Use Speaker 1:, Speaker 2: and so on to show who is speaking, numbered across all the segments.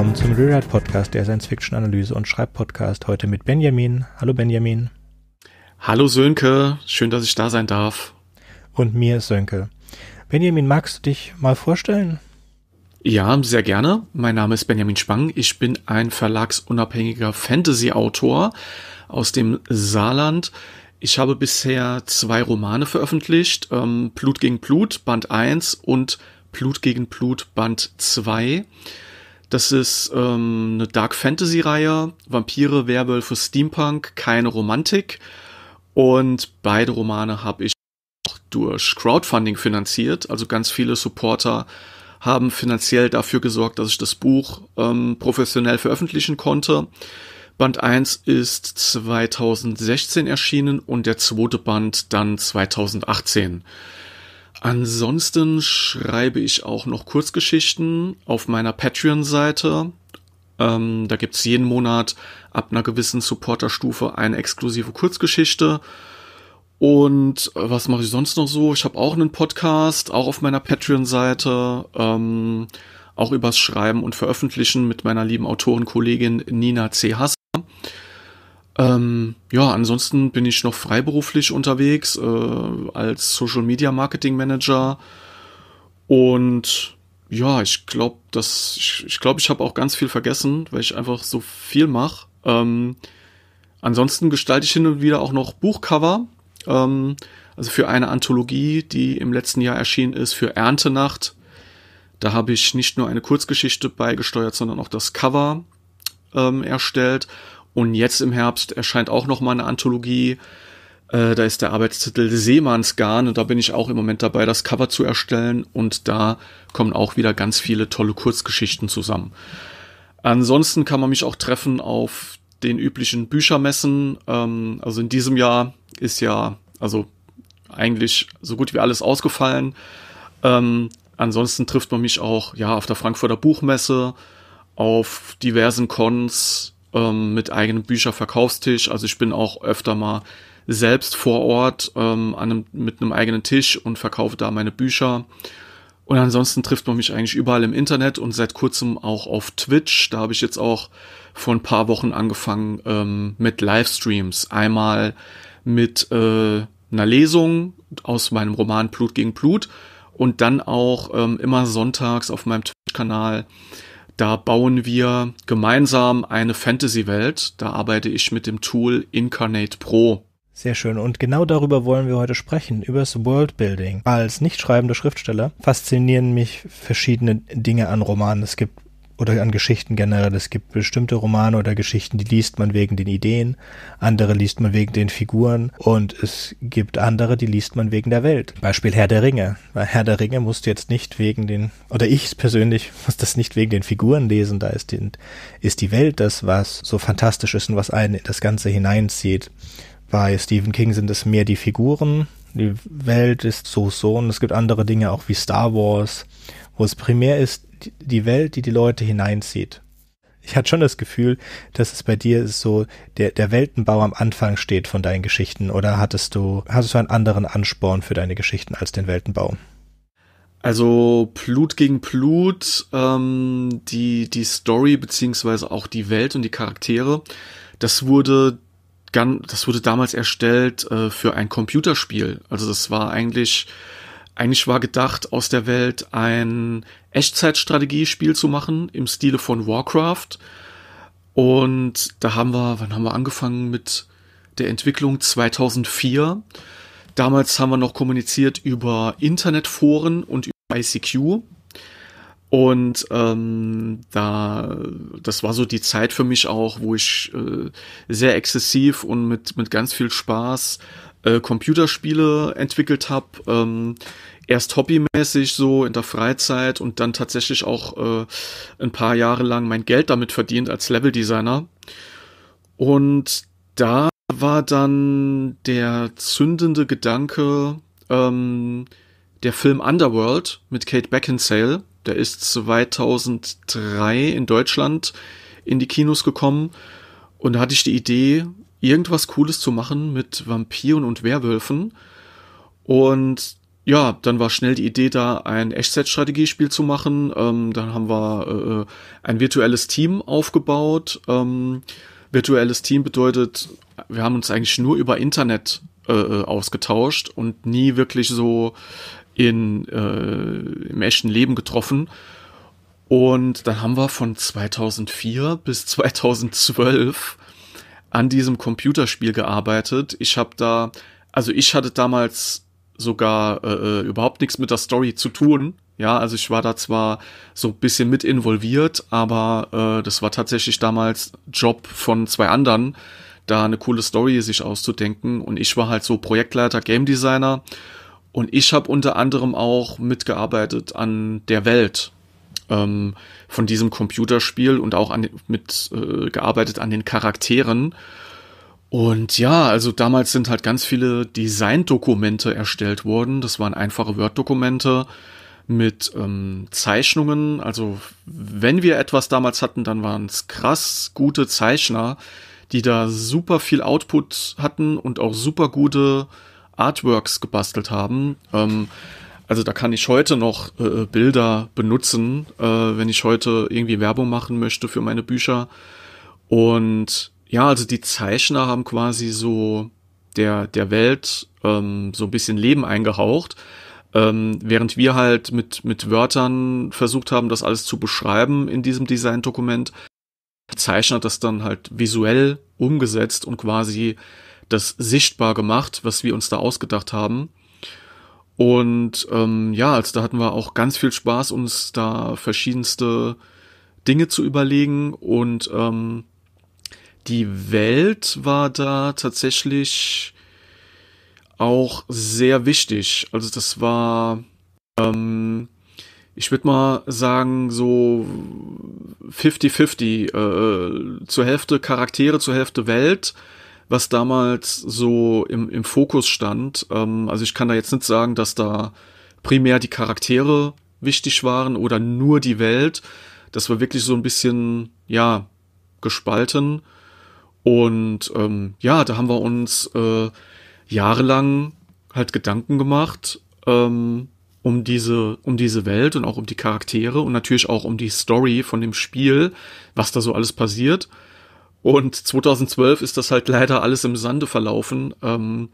Speaker 1: willkommen zum Rewrite Podcast, der Science Fiction Analyse und Schreibpodcast. Heute mit Benjamin. Hallo Benjamin.
Speaker 2: Hallo Sönke, schön, dass ich da sein darf.
Speaker 1: Und mir Sönke. Benjamin, magst du dich mal vorstellen?
Speaker 2: Ja, sehr gerne. Mein Name ist Benjamin Spang. Ich bin ein verlagsunabhängiger Fantasy-Autor aus dem Saarland. Ich habe bisher zwei Romane veröffentlicht, ähm, Blut gegen Blut, Band 1 und Blut gegen Blut, Band 2. Das ist ähm, eine Dark Fantasy-Reihe, Vampire, Werwölfe, Steampunk, keine Romantik. Und beide Romane habe ich auch durch Crowdfunding finanziert. Also ganz viele Supporter haben finanziell dafür gesorgt, dass ich das Buch ähm, professionell veröffentlichen konnte. Band 1 ist 2016 erschienen und der zweite Band dann 2018. Ansonsten schreibe ich auch noch Kurzgeschichten auf meiner Patreon-Seite. Ähm, da gibt's jeden Monat ab einer gewissen Supporterstufe eine exklusive Kurzgeschichte. Und äh, was mache ich sonst noch so? Ich habe auch einen Podcast, auch auf meiner Patreon-Seite, ähm, auch übers Schreiben und Veröffentlichen mit meiner lieben Autorenkollegin Nina C. Hass. Ähm, ja, ansonsten bin ich noch freiberuflich unterwegs äh, als Social Media Marketing Manager und ja, ich glaube, dass ich glaube, ich, glaub, ich habe auch ganz viel vergessen, weil ich einfach so viel mache. Ähm, ansonsten gestalte ich hin und wieder auch noch Buchcover. Ähm, also für eine Anthologie, die im letzten Jahr erschienen ist, für Erntenacht. Da habe ich nicht nur eine Kurzgeschichte beigesteuert, sondern auch das Cover ähm, erstellt. Und jetzt im Herbst erscheint auch noch mal eine Anthologie. Äh, da ist der Arbeitstitel Seemannsgarn und da bin ich auch im Moment dabei, das Cover zu erstellen und da kommen auch wieder ganz viele tolle Kurzgeschichten zusammen. Ansonsten kann man mich auch treffen auf den üblichen Büchermessen. Ähm, also in diesem Jahr ist ja also eigentlich so gut wie alles ausgefallen. Ähm, ansonsten trifft man mich auch ja auf der Frankfurter Buchmesse, auf diversen Cons, ähm, mit eigenem Bücherverkaufstisch. Also ich bin auch öfter mal selbst vor Ort ähm, an einem, mit einem eigenen Tisch und verkaufe da meine Bücher. Und ansonsten trifft man mich eigentlich überall im Internet und seit kurzem auch auf Twitch. Da habe ich jetzt auch vor ein paar Wochen angefangen ähm, mit Livestreams. Einmal mit äh, einer Lesung aus meinem Roman Blut gegen Blut und dann auch ähm, immer sonntags auf meinem Twitch-Kanal da bauen wir gemeinsam eine Fantasy-Welt. Da arbeite ich mit dem Tool Incarnate Pro.
Speaker 1: Sehr schön. Und genau darüber wollen wir heute sprechen, über das Worldbuilding. Als nicht schreibender Schriftsteller faszinieren mich verschiedene Dinge an Romanen. Es gibt oder an Geschichten generell. Es gibt bestimmte Romane oder Geschichten, die liest man wegen den Ideen, andere liest man wegen den Figuren und es gibt andere, die liest man wegen der Welt. Beispiel Herr der Ringe. Weil Herr der Ringe musste jetzt nicht wegen den, oder ich persönlich muss das nicht wegen den Figuren lesen, da ist die, ist die Welt das, was so fantastisch ist und was einen in das Ganze hineinzieht. Bei Stephen King sind es mehr die Figuren, die Welt ist so so und es gibt andere Dinge auch wie Star Wars, wo es primär ist, die Welt, die die Leute hineinzieht. Ich hatte schon das Gefühl, dass es bei dir so, der, der Weltenbau am Anfang steht von deinen Geschichten oder hattest du, hattest du einen anderen Ansporn für deine Geschichten als den Weltenbau?
Speaker 2: Also Blut gegen Blut, ähm, die, die Story beziehungsweise auch die Welt und die Charaktere, das wurde das wurde damals erstellt äh, für ein Computerspiel. Also das war eigentlich eigentlich war gedacht, aus der Welt ein Echtzeitstrategiespiel zu machen im Stile von Warcraft. Und da haben wir, wann haben wir angefangen mit der Entwicklung? 2004. Damals haben wir noch kommuniziert über Internetforen und über ICQ. Und ähm, da, das war so die Zeit für mich auch, wo ich äh, sehr exzessiv und mit, mit ganz viel Spaß äh, Computerspiele entwickelt habe. Ähm, erst hobbymäßig so in der Freizeit und dann tatsächlich auch äh, ein paar Jahre lang mein Geld damit verdient als Level-Designer. Und da war dann der zündende Gedanke ähm, der Film Underworld mit Kate Beckinsale. Der ist 2003 in Deutschland in die Kinos gekommen und da hatte ich die Idee, irgendwas Cooles zu machen mit Vampiren und Werwölfen. Und ja, dann war schnell die Idee da, ein Echtzeit-Strategiespiel zu machen. Ähm, dann haben wir äh, ein virtuelles Team aufgebaut. Ähm, virtuelles Team bedeutet, wir haben uns eigentlich nur über Internet äh, äh ausgetauscht und nie wirklich so in, äh, im echten Leben getroffen. Und dann haben wir von 2004 bis 2012 an diesem Computerspiel gearbeitet. Ich habe da, also ich hatte damals sogar äh, äh, überhaupt nichts mit der Story zu tun. Ja, also ich war da zwar so ein bisschen mit involviert, aber äh, das war tatsächlich damals Job von zwei anderen, da eine coole Story sich auszudenken. Und ich war halt so Projektleiter, Game Designer. Und ich habe unter anderem auch mitgearbeitet an der Welt. Ähm, von diesem Computerspiel und auch an, mit äh, gearbeitet an den Charakteren. Und ja, also damals sind halt ganz viele Design-Dokumente erstellt worden. Das waren einfache Word-Dokumente mit ähm, Zeichnungen. Also wenn wir etwas damals hatten, dann waren es krass gute Zeichner, die da super viel Output hatten und auch super gute Artworks gebastelt haben. Ähm, also da kann ich heute noch äh, Bilder benutzen, äh, wenn ich heute irgendwie Werbung machen möchte für meine Bücher. Und ja, also die Zeichner haben quasi so der, der Welt ähm, so ein bisschen Leben eingehaucht. Ähm, während wir halt mit, mit Wörtern versucht haben, das alles zu beschreiben in diesem Design-Dokument, Zeichner hat das dann halt visuell umgesetzt und quasi das sichtbar gemacht, was wir uns da ausgedacht haben. Und ähm, ja, also da hatten wir auch ganz viel Spaß, uns da verschiedenste Dinge zu überlegen. Und ähm, die Welt war da tatsächlich auch sehr wichtig. Also das war, ähm, ich würde mal sagen, so 50-50, äh, äh, zur Hälfte Charaktere, zur Hälfte Welt was damals so im, im Fokus stand. Ähm, also ich kann da jetzt nicht sagen, dass da primär die Charaktere wichtig waren oder nur die Welt. Das war wirklich so ein bisschen, ja, gespalten. Und ähm, ja, da haben wir uns äh, jahrelang halt Gedanken gemacht ähm, um diese um diese Welt und auch um die Charaktere und natürlich auch um die Story von dem Spiel, was da so alles passiert. Und 2012 ist das halt leider alles im Sande verlaufen. Ähm,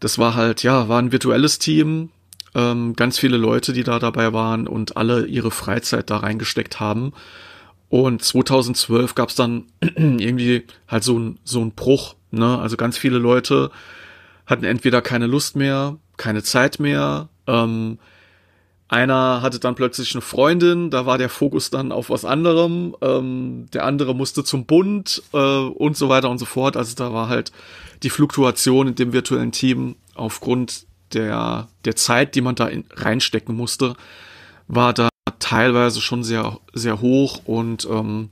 Speaker 2: das war halt, ja, war ein virtuelles Team, ähm, ganz viele Leute, die da dabei waren und alle ihre Freizeit da reingesteckt haben. Und 2012 gab es dann irgendwie halt so ein, so ein Bruch. Ne? Also ganz viele Leute hatten entweder keine Lust mehr, keine Zeit mehr, ähm, einer hatte dann plötzlich eine Freundin, da war der Fokus dann auf was anderem. Ähm, der andere musste zum Bund äh, und so weiter und so fort. Also da war halt die Fluktuation in dem virtuellen Team aufgrund der, der Zeit, die man da in, reinstecken musste, war da teilweise schon sehr, sehr hoch. Und ähm,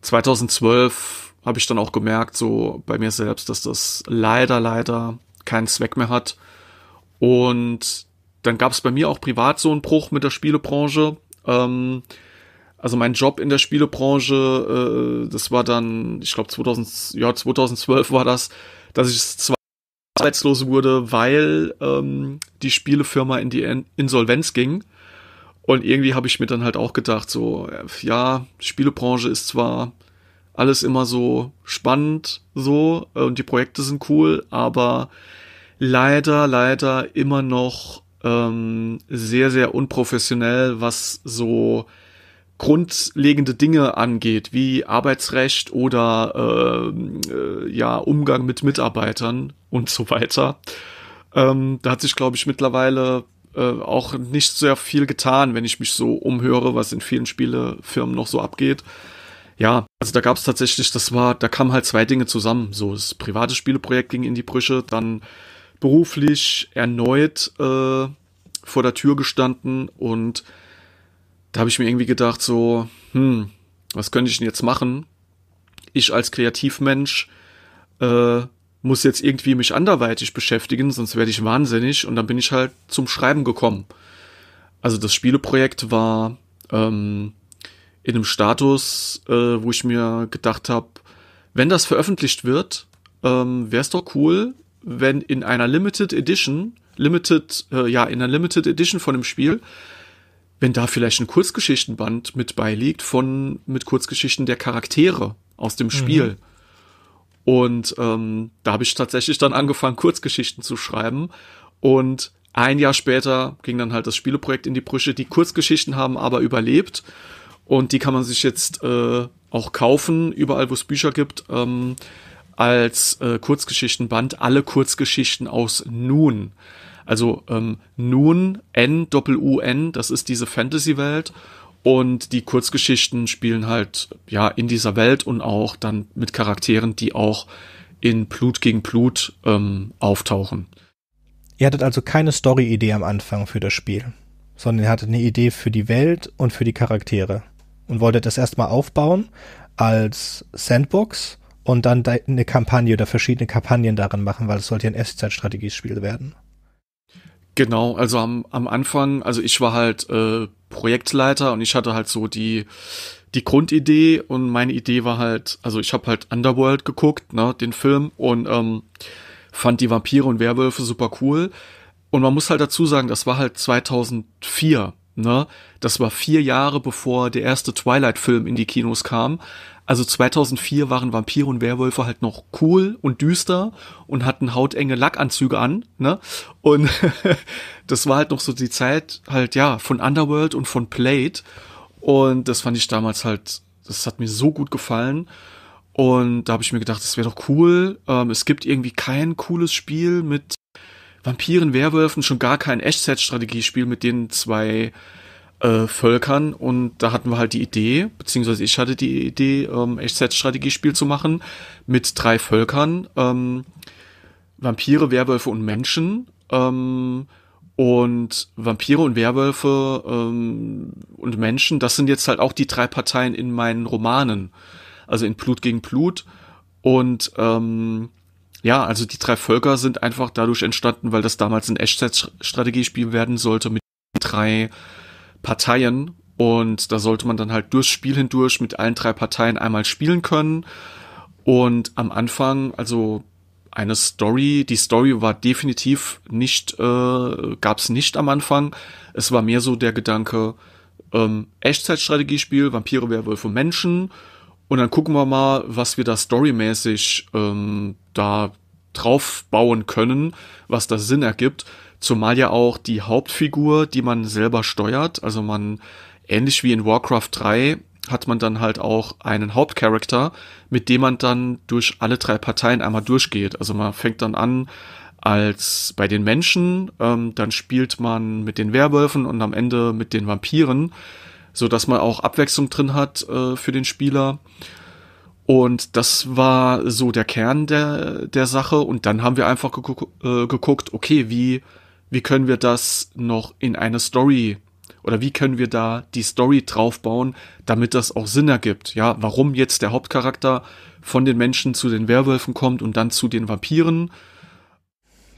Speaker 2: 2012 habe ich dann auch gemerkt, so bei mir selbst, dass das leider, leider keinen Zweck mehr hat. Und dann gab es bei mir auch privat so einen Bruch mit der Spielebranche. Ähm, also mein Job in der Spielebranche, äh, das war dann, ich glaube 2000, ja 2012 war das, dass ich zwar arbeitslos wurde, weil ähm, die Spielefirma in die Insolvenz ging. Und irgendwie habe ich mir dann halt auch gedacht, so, ja, Spielebranche ist zwar alles immer so spannend, so, und die Projekte sind cool, aber leider, leider immer noch ähm, sehr, sehr unprofessionell, was so grundlegende Dinge angeht, wie Arbeitsrecht oder ähm, äh, ja, Umgang mit Mitarbeitern und so weiter. Ähm, da hat sich, glaube ich, mittlerweile äh, auch nicht sehr viel getan, wenn ich mich so umhöre, was in vielen Spielefirmen noch so abgeht. Ja, also da gab es tatsächlich, das war, da kamen halt zwei Dinge zusammen. So, das private Spieleprojekt ging in die Brüche, dann beruflich erneut äh, vor der Tür gestanden und da habe ich mir irgendwie gedacht, so, hm, was könnte ich denn jetzt machen? Ich als Kreativmensch äh, muss jetzt irgendwie mich anderweitig beschäftigen, sonst werde ich wahnsinnig und dann bin ich halt zum Schreiben gekommen. Also das Spieleprojekt war ähm, in einem Status, äh, wo ich mir gedacht habe, wenn das veröffentlicht wird, ähm, wäre es doch cool, wenn in einer Limited Edition, Limited, äh, ja, in einer Limited Edition von dem Spiel, wenn da vielleicht ein Kurzgeschichtenband mit beiliegt von, mit Kurzgeschichten der Charaktere aus dem mhm. Spiel. Mhm. Und ähm, da habe ich tatsächlich dann angefangen, Kurzgeschichten zu schreiben. Und ein Jahr später ging dann halt das Spieleprojekt in die Brüche. Die Kurzgeschichten haben aber überlebt. Und die kann man sich jetzt äh, auch kaufen, überall, wo es Bücher gibt. Ähm, als äh, Kurzgeschichtenband alle Kurzgeschichten aus Nun. Also ähm, Nun, N, Doppel-U-N, das ist diese Fantasy-Welt. Und die Kurzgeschichten spielen halt ja in dieser Welt und auch dann mit Charakteren, die auch in Blut gegen Blut ähm, auftauchen.
Speaker 1: Ihr hattet also keine Story-Idee am Anfang für das Spiel, sondern ihr hattet eine Idee für die Welt und für die Charaktere und wolltet das erstmal aufbauen als Sandbox und dann eine Kampagne oder verschiedene Kampagnen darin machen, weil es sollte ja ein Echtzeitstrategiespiel werden.
Speaker 2: Genau, also am, am Anfang, also ich war halt äh, Projektleiter und ich hatte halt so die die Grundidee und meine Idee war halt, also ich habe halt Underworld geguckt, ne, den Film und ähm, fand die Vampire und Werwölfe super cool. Und man muss halt dazu sagen, das war halt 2004, ne? Das war vier Jahre bevor der erste Twilight-Film in die Kinos kam. Also 2004 waren Vampire und Werwölfe halt noch cool und düster und hatten hautenge Lackanzüge an, ne? Und das war halt noch so die Zeit halt, ja, von Underworld und von Plate. Und das fand ich damals halt, das hat mir so gut gefallen. Und da habe ich mir gedacht, das wäre doch cool. Ähm, es gibt irgendwie kein cooles Spiel mit Vampiren, Werwölfen, schon gar kein Echtzeit-Strategiespiel mit den zwei äh, völkern und da hatten wir halt die Idee, beziehungsweise ich hatte die Idee, ähm, Echtzeit-Strategiespiel zu machen mit drei Völkern, ähm, Vampire, Werwölfe und Menschen. Ähm, und Vampire und Werwölfe ähm, und Menschen, das sind jetzt halt auch die drei Parteien in meinen Romanen. Also in Blut gegen Blut. Und ähm, ja, also die drei Völker sind einfach dadurch entstanden, weil das damals ein Echtzeit-Strategiespiel werden sollte mit drei Parteien und da sollte man dann halt durchs Spiel hindurch mit allen drei Parteien einmal spielen können. Und am Anfang, also eine Story, die Story war definitiv nicht, äh, gab es nicht am Anfang. Es war mehr so der Gedanke, ähm, Echtzeitstrategiespiel, Vampire, Werwölfe, Menschen. Und dann gucken wir mal, was wir da storymäßig ähm, da drauf bauen können, was da Sinn ergibt. Zumal ja auch die Hauptfigur, die man selber steuert, also man, ähnlich wie in Warcraft 3, hat man dann halt auch einen Hauptcharakter, mit dem man dann durch alle drei Parteien einmal durchgeht. Also man fängt dann an als bei den Menschen, ähm, dann spielt man mit den Werwölfen und am Ende mit den Vampiren, so dass man auch Abwechslung drin hat äh, für den Spieler. Und das war so der Kern der, der Sache. Und dann haben wir einfach geguckt, äh, geguckt okay, wie wie können wir das noch in eine Story oder wie können wir da die Story draufbauen, damit das auch Sinn ergibt? Ja, warum jetzt der Hauptcharakter von den Menschen zu den Werwölfen kommt und dann zu den Vampiren?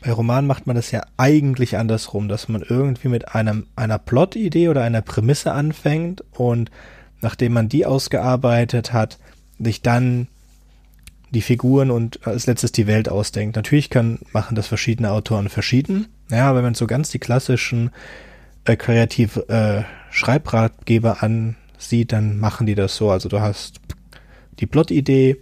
Speaker 1: Bei Roman macht man das ja eigentlich andersrum, dass man irgendwie mit einem, einer Plot-Idee oder einer Prämisse anfängt und nachdem man die ausgearbeitet hat, sich dann die Figuren und als letztes die Welt ausdenkt. Natürlich kann, machen das verschiedene Autoren verschieden, naja, wenn man so ganz die klassischen äh, kreativ äh, Schreibratgeber ansieht, dann machen die das so. Also du hast die Plot-Idee,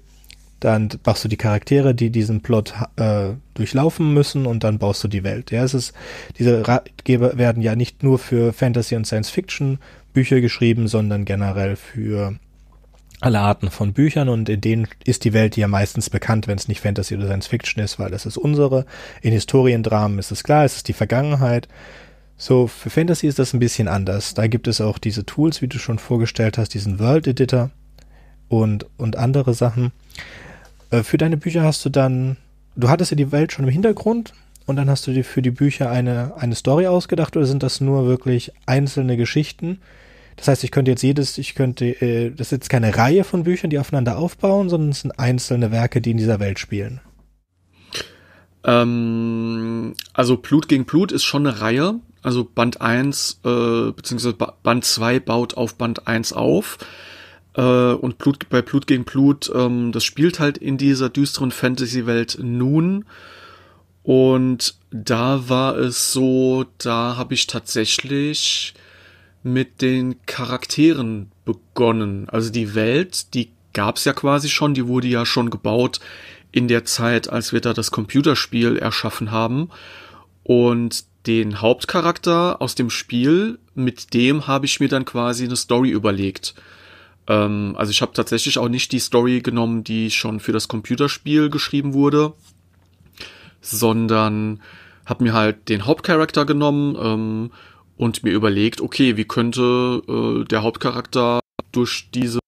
Speaker 1: dann machst du die Charaktere, die diesen Plot äh, durchlaufen müssen und dann baust du die Welt. Ja, es ist, diese Ratgeber werden ja nicht nur für Fantasy und Science Fiction Bücher geschrieben, sondern generell für alle Arten von Büchern und in denen ist die Welt ja meistens bekannt, wenn es nicht Fantasy oder Science Fiction ist, weil das ist unsere. In Historiendramen ist es klar, es ist die Vergangenheit. So, für Fantasy ist das ein bisschen anders. Da gibt es auch diese Tools, wie du schon vorgestellt hast, diesen World Editor und, und andere Sachen. Äh, für deine Bücher hast du dann, du hattest ja die Welt schon im Hintergrund und dann hast du dir für die Bücher eine, eine Story ausgedacht oder sind das nur wirklich einzelne Geschichten? Das heißt, ich könnte jetzt jedes, ich könnte, äh, das ist jetzt keine Reihe von Büchern, die aufeinander aufbauen, sondern es sind einzelne Werke, die in dieser Welt spielen.
Speaker 2: Ähm, also Blut gegen Blut ist schon eine Reihe. Also Band 1 äh, bzw. Band 2 baut auf Band 1 auf. Äh, und Blut, bei Blut gegen Blut, ähm, das spielt halt in dieser düsteren Fantasy-Welt nun. Und da war es so, da habe ich tatsächlich mit den Charakteren begonnen. Also die Welt, die gab es ja quasi schon, die wurde ja schon gebaut in der Zeit, als wir da das Computerspiel erschaffen haben. Und den Hauptcharakter aus dem Spiel, mit dem habe ich mir dann quasi eine Story überlegt. Ähm, also ich habe tatsächlich auch nicht die Story genommen, die schon für das Computerspiel geschrieben wurde, sondern habe mir halt den Hauptcharakter genommen. Ähm, und mir überlegt, okay, wie könnte äh, der Hauptcharakter durch diese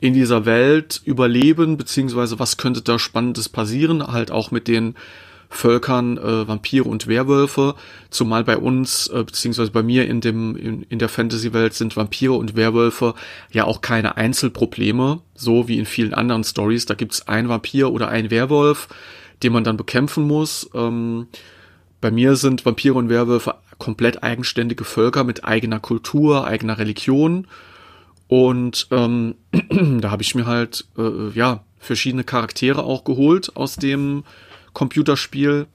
Speaker 2: in dieser Welt überleben, beziehungsweise was könnte da Spannendes passieren, halt auch mit den Völkern äh, Vampire und Werwölfe, zumal bei uns, äh, beziehungsweise bei mir in dem, in, in der Fantasy-Welt sind Vampire und Werwölfe ja auch keine Einzelprobleme, so wie in vielen anderen Stories. Da gibt's ein Vampir oder ein Werwolf, den man dann bekämpfen muss. Ähm, bei mir sind Vampire und Werwölfe komplett eigenständige Völker mit eigener Kultur, eigener Religion. Und ähm, da habe ich mir halt äh, ja verschiedene Charaktere auch geholt aus dem Computerspiel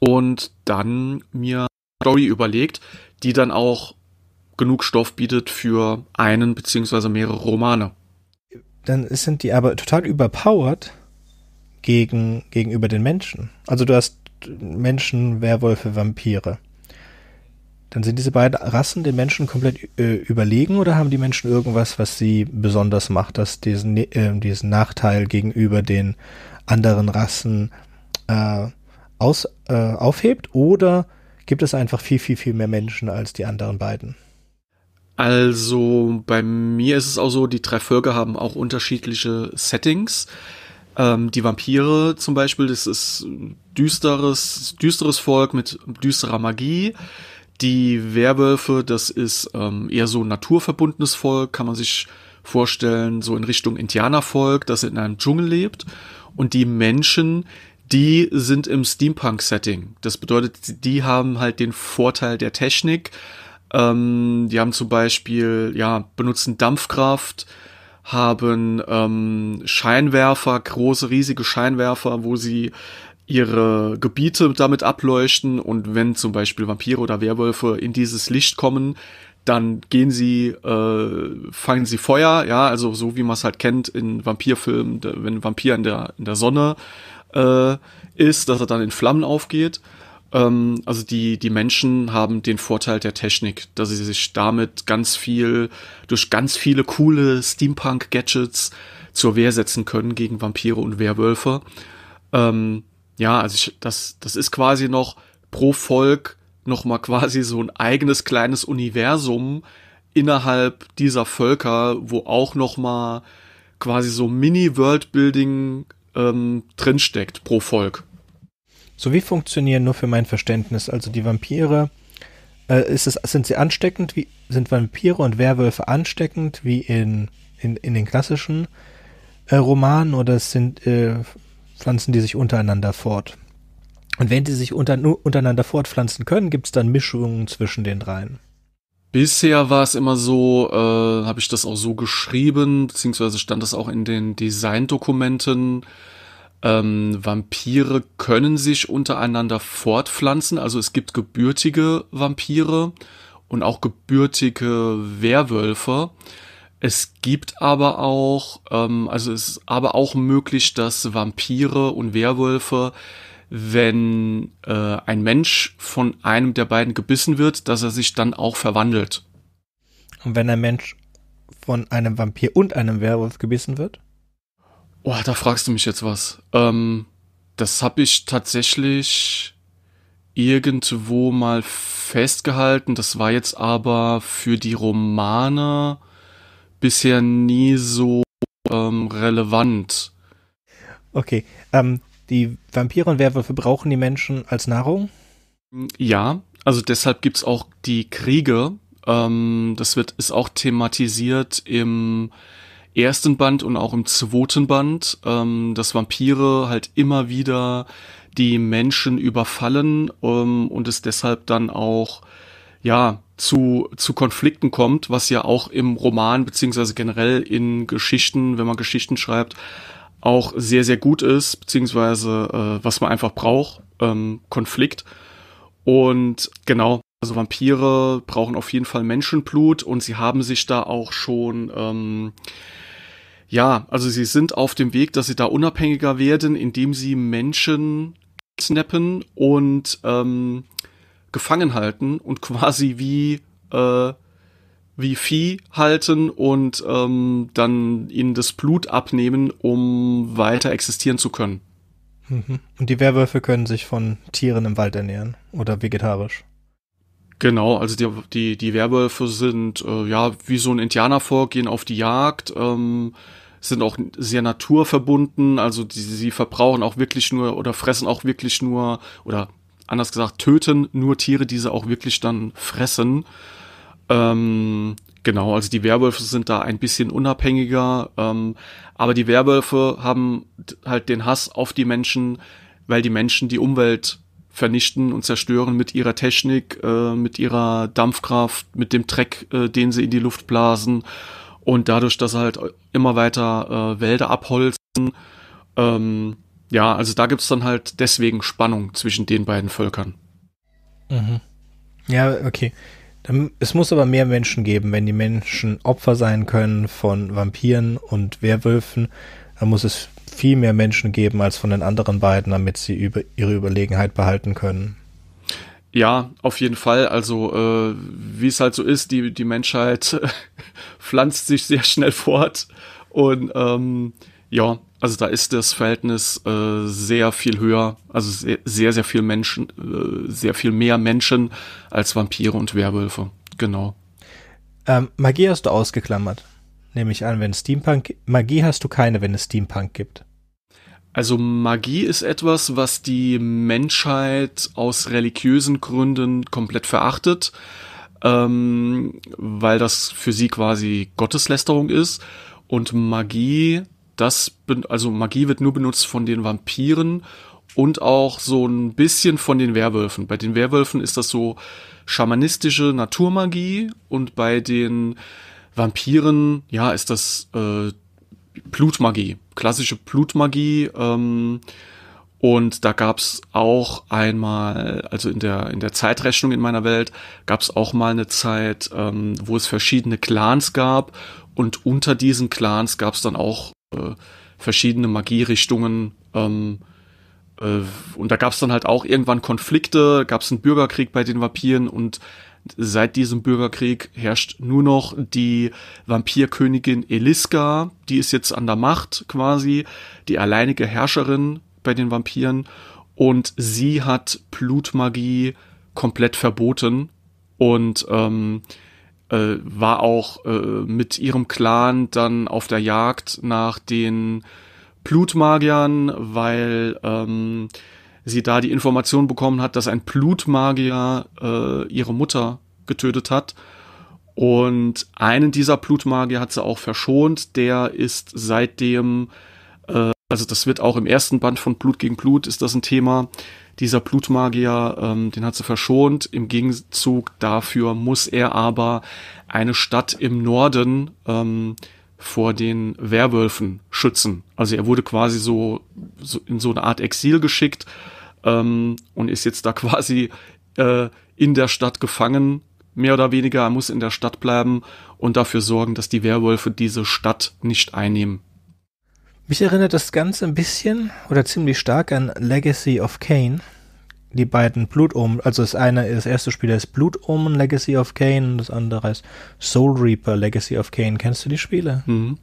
Speaker 2: und dann mir Story überlegt, die dann auch genug Stoff bietet für einen beziehungsweise mehrere Romane.
Speaker 1: Dann sind die aber total überpowered gegen, gegenüber den Menschen. Also du hast Menschen, Werwölfe, Vampire dann sind diese beiden Rassen den Menschen komplett äh, überlegen oder haben die Menschen irgendwas, was sie besonders macht, dass diesen, äh, diesen Nachteil gegenüber den anderen Rassen äh, aus, äh, aufhebt? Oder gibt es einfach viel, viel, viel mehr Menschen als die anderen beiden?
Speaker 2: Also bei mir ist es auch so, die drei Völker haben auch unterschiedliche Settings. Ähm, die Vampire zum Beispiel, das ist düsteres, düsteres Volk mit düsterer Magie. Die Werwölfe, das ist ähm, eher so ein naturverbundenes Volk, kann man sich vorstellen, so in Richtung Indianervolk, das in einem Dschungel lebt. Und die Menschen, die sind im Steampunk-Setting. Das bedeutet, die haben halt den Vorteil der Technik. Ähm, die haben zum Beispiel, ja, benutzen Dampfkraft, haben ähm, Scheinwerfer, große, riesige Scheinwerfer, wo sie ihre Gebiete damit ableuchten und wenn zum Beispiel Vampire oder Werwölfe in dieses Licht kommen, dann gehen sie, äh, fangen sie Feuer, ja, also so wie man es halt kennt in Vampirfilmen, wenn ein Vampir in der, in der Sonne äh, ist, dass er dann in Flammen aufgeht. Ähm, also die, die Menschen haben den Vorteil der Technik, dass sie sich damit ganz viel, durch ganz viele coole Steampunk-Gadgets zur Wehr setzen können gegen Vampire und Werwölfe. Ähm, ja, also ich, das, das ist quasi noch pro Volk nochmal quasi so ein eigenes kleines Universum innerhalb dieser Völker, wo auch nochmal quasi so Mini-Worldbuilding ähm, drinsteckt pro Volk.
Speaker 1: So wie funktionieren nur für mein Verständnis, also die Vampire, äh, ist es, sind sie ansteckend, wie sind Vampire und Werwölfe ansteckend wie in, in, in den klassischen äh, Romanen oder sind äh, pflanzen die sich untereinander fort. Und wenn die sich unter, untereinander fortpflanzen können, gibt es dann Mischungen zwischen den dreien.
Speaker 2: Bisher war es immer so, äh, habe ich das auch so geschrieben, beziehungsweise stand das auch in den Designdokumenten. Ähm, Vampire können sich untereinander fortpflanzen, also es gibt gebürtige Vampire und auch gebürtige Werwölfe. Es gibt aber auch, ähm, also es ist aber auch möglich, dass Vampire und Werwölfe, wenn äh, ein Mensch von einem der beiden gebissen wird, dass er sich dann auch verwandelt.
Speaker 1: Und wenn ein Mensch von einem Vampir und einem Werwolf gebissen wird?
Speaker 2: Oh, da fragst du mich jetzt was. Ähm, das habe ich tatsächlich irgendwo mal festgehalten. Das war jetzt aber für die Romane bisher nie so ähm, relevant.
Speaker 1: Okay. Ähm, die Vampire und Werwölfe brauchen die Menschen als Nahrung? Mm,
Speaker 2: ja, also deshalb gibt's auch die Kriege. Ähm, das wird, ist auch thematisiert im ersten Band und auch im zweiten Band, ähm, dass Vampire halt immer wieder die Menschen überfallen ähm, und es deshalb dann auch, ja, zu, zu Konflikten kommt, was ja auch im Roman beziehungsweise generell in Geschichten, wenn man Geschichten schreibt, auch sehr, sehr gut ist, beziehungsweise äh, was man einfach braucht, ähm, Konflikt. Und genau, also Vampire brauchen auf jeden Fall Menschenblut und sie haben sich da auch schon, ähm, ja, also sie sind auf dem Weg, dass sie da unabhängiger werden, indem sie Menschen snappen und ähm, gefangen halten und quasi wie äh, wie Vieh halten und ähm, dann ihnen das Blut abnehmen, um weiter existieren zu können.
Speaker 1: Mhm. Und die Werwölfe können sich von Tieren im Wald ernähren oder vegetarisch.
Speaker 2: Genau, also die, die, die Werwölfe sind äh, ja wie so ein Indianervolk, gehen auf die Jagd, ähm, sind auch sehr naturverbunden, also die, sie verbrauchen auch wirklich nur oder fressen auch wirklich nur oder anders gesagt, töten nur Tiere, die sie auch wirklich dann fressen. Ähm, genau, also die Werwölfe sind da ein bisschen unabhängiger, ähm, aber die Werwölfe haben halt den Hass auf die Menschen, weil die Menschen die Umwelt vernichten und zerstören mit ihrer Technik, äh, mit ihrer Dampfkraft, mit dem Dreck, äh, den sie in die Luft blasen und dadurch, dass sie halt immer weiter äh, Wälder abholzen, ähm, ja, also da gibt es dann halt deswegen Spannung zwischen den beiden Völkern.
Speaker 1: Mhm. Ja, okay. Dann, es muss aber mehr Menschen geben, wenn die Menschen Opfer sein können von Vampiren und Werwölfen, dann muss es viel mehr Menschen geben als von den anderen beiden, damit sie über ihre Überlegenheit behalten können.
Speaker 2: Ja, auf jeden Fall. Also äh, wie es halt so ist, die, die Menschheit pflanzt sich sehr schnell fort und ähm, ja, also da ist das Verhältnis äh, sehr viel höher, also sehr, sehr, sehr viel Menschen, äh, sehr viel mehr Menschen als Vampire und Werwölfe. Genau.
Speaker 1: Ähm, Magie hast du ausgeklammert. Nehme ich an, wenn Steampunk. Magie hast du keine, wenn es Steampunk gibt.
Speaker 2: Also Magie ist etwas, was die Menschheit aus religiösen Gründen komplett verachtet, ähm, weil das für sie quasi Gotteslästerung ist. Und Magie das, also Magie wird nur benutzt von den Vampiren und auch so ein bisschen von den Werwölfen. Bei den Werwölfen ist das so schamanistische Naturmagie und bei den Vampiren, ja, ist das äh, Blutmagie, klassische Blutmagie. Ähm, und da gab's auch einmal, also in der, in der Zeitrechnung in meiner Welt, gab's auch mal eine Zeit, ähm, wo es verschiedene Clans gab. Und unter diesen Clans gab's dann auch äh, verschiedene Magierichtungen. Ähm, äh, und da gab es dann halt auch irgendwann Konflikte, gab es einen Bürgerkrieg bei den Vampiren und seit diesem Bürgerkrieg herrscht nur noch die Vampirkönigin Eliska, die ist jetzt an der Macht quasi, die alleinige Herrscherin bei den Vampiren und sie hat Blutmagie komplett verboten und ähm, äh, war auch äh, mit ihrem Clan dann auf der Jagd nach den Blutmagiern, weil ähm, sie da die Information bekommen hat, dass ein Blutmagier äh, ihre Mutter getötet hat. Und einen dieser Blutmagier hat sie auch verschont. Der ist seitdem äh, also das wird auch im ersten Band von Blut gegen Blut ist das ein Thema. Dieser Blutmagier, ähm, den hat sie verschont. Im Gegenzug dafür muss er aber eine Stadt im Norden ähm, vor den Werwölfen schützen. Also er wurde quasi so, so in so eine Art Exil geschickt ähm, und ist jetzt da quasi äh, in der Stadt gefangen, mehr oder weniger. Er muss in der Stadt bleiben und dafür sorgen, dass die Werwölfe diese Stadt nicht einnehmen
Speaker 1: mich erinnert das Ganze ein bisschen oder ziemlich stark an Legacy of Kane. Die beiden Blutomen, also das eine, das erste Spiel ist Blutomen Legacy of Kane und das andere ist Soul Reaper Legacy of Kane. Kennst du die Spiele?
Speaker 2: Hm.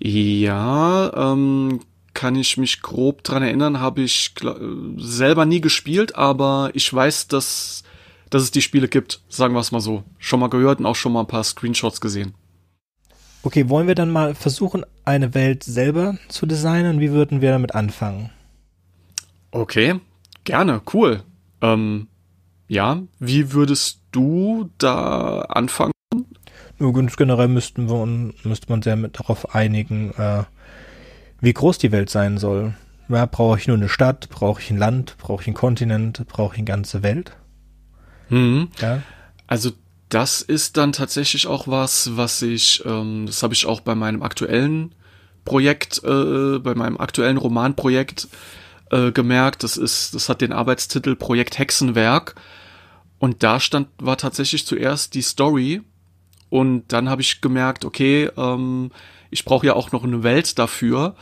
Speaker 2: Ja, ähm, kann ich mich grob dran erinnern, habe ich selber nie gespielt, aber ich weiß, dass, dass es die Spiele gibt, sagen wir es mal so. Schon mal gehört und auch schon mal ein paar Screenshots gesehen.
Speaker 1: Okay, wollen wir dann mal versuchen, eine Welt selber zu designen? Wie würden wir damit anfangen?
Speaker 2: Okay, gerne, cool. Ähm, ja, wie würdest du da anfangen?
Speaker 1: Nur ganz generell müssten wir müsste man sehr mit darauf einigen, äh, wie groß die Welt sein soll. Ja, brauche ich nur eine Stadt, brauche ich ein Land, brauche ich einen Kontinent, brauche ich eine ganze Welt? Mhm. Ja.
Speaker 2: Also das ist dann tatsächlich auch was, was ich, ähm, das habe ich auch bei meinem aktuellen Projekt, äh, bei meinem aktuellen Romanprojekt äh, gemerkt. Das ist, das hat den Arbeitstitel Projekt Hexenwerk. Und da stand, war tatsächlich zuerst die Story. Und dann habe ich gemerkt, okay, ähm, ich brauche ja auch noch eine Welt dafür.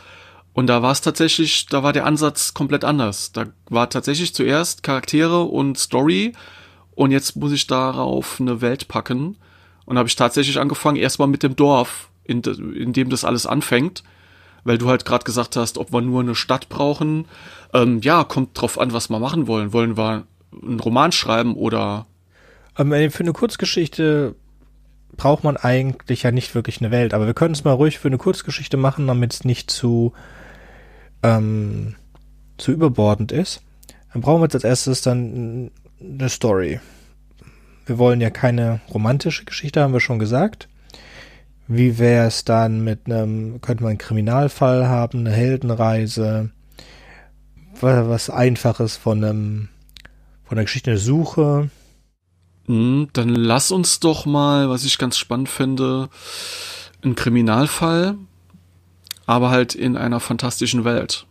Speaker 2: Und da war es tatsächlich, da war der Ansatz komplett anders. Da war tatsächlich zuerst Charaktere und Story und jetzt muss ich darauf eine Welt packen. Und habe ich tatsächlich angefangen, erstmal mit dem Dorf, in, in dem das alles anfängt. Weil du halt gerade gesagt hast, ob wir nur eine Stadt brauchen. Ähm, ja, kommt drauf an, was wir machen wollen. Wollen wir einen Roman schreiben oder.
Speaker 1: Ähm, für eine Kurzgeschichte braucht man eigentlich ja nicht wirklich eine Welt. Aber wir können es mal ruhig für eine Kurzgeschichte machen, damit es nicht zu, ähm, zu überbordend ist. Dann brauchen wir jetzt als erstes dann eine Story. Wir wollen ja keine romantische Geschichte, haben wir schon gesagt. Wie wäre es dann mit einem, könnte man einen Kriminalfall haben, eine Heldenreise, was Einfaches von einem, von einer Geschichte, eine Suche?
Speaker 2: Hm, dann lass uns doch mal, was ich ganz spannend finde, einen Kriminalfall, aber halt in einer fantastischen Welt.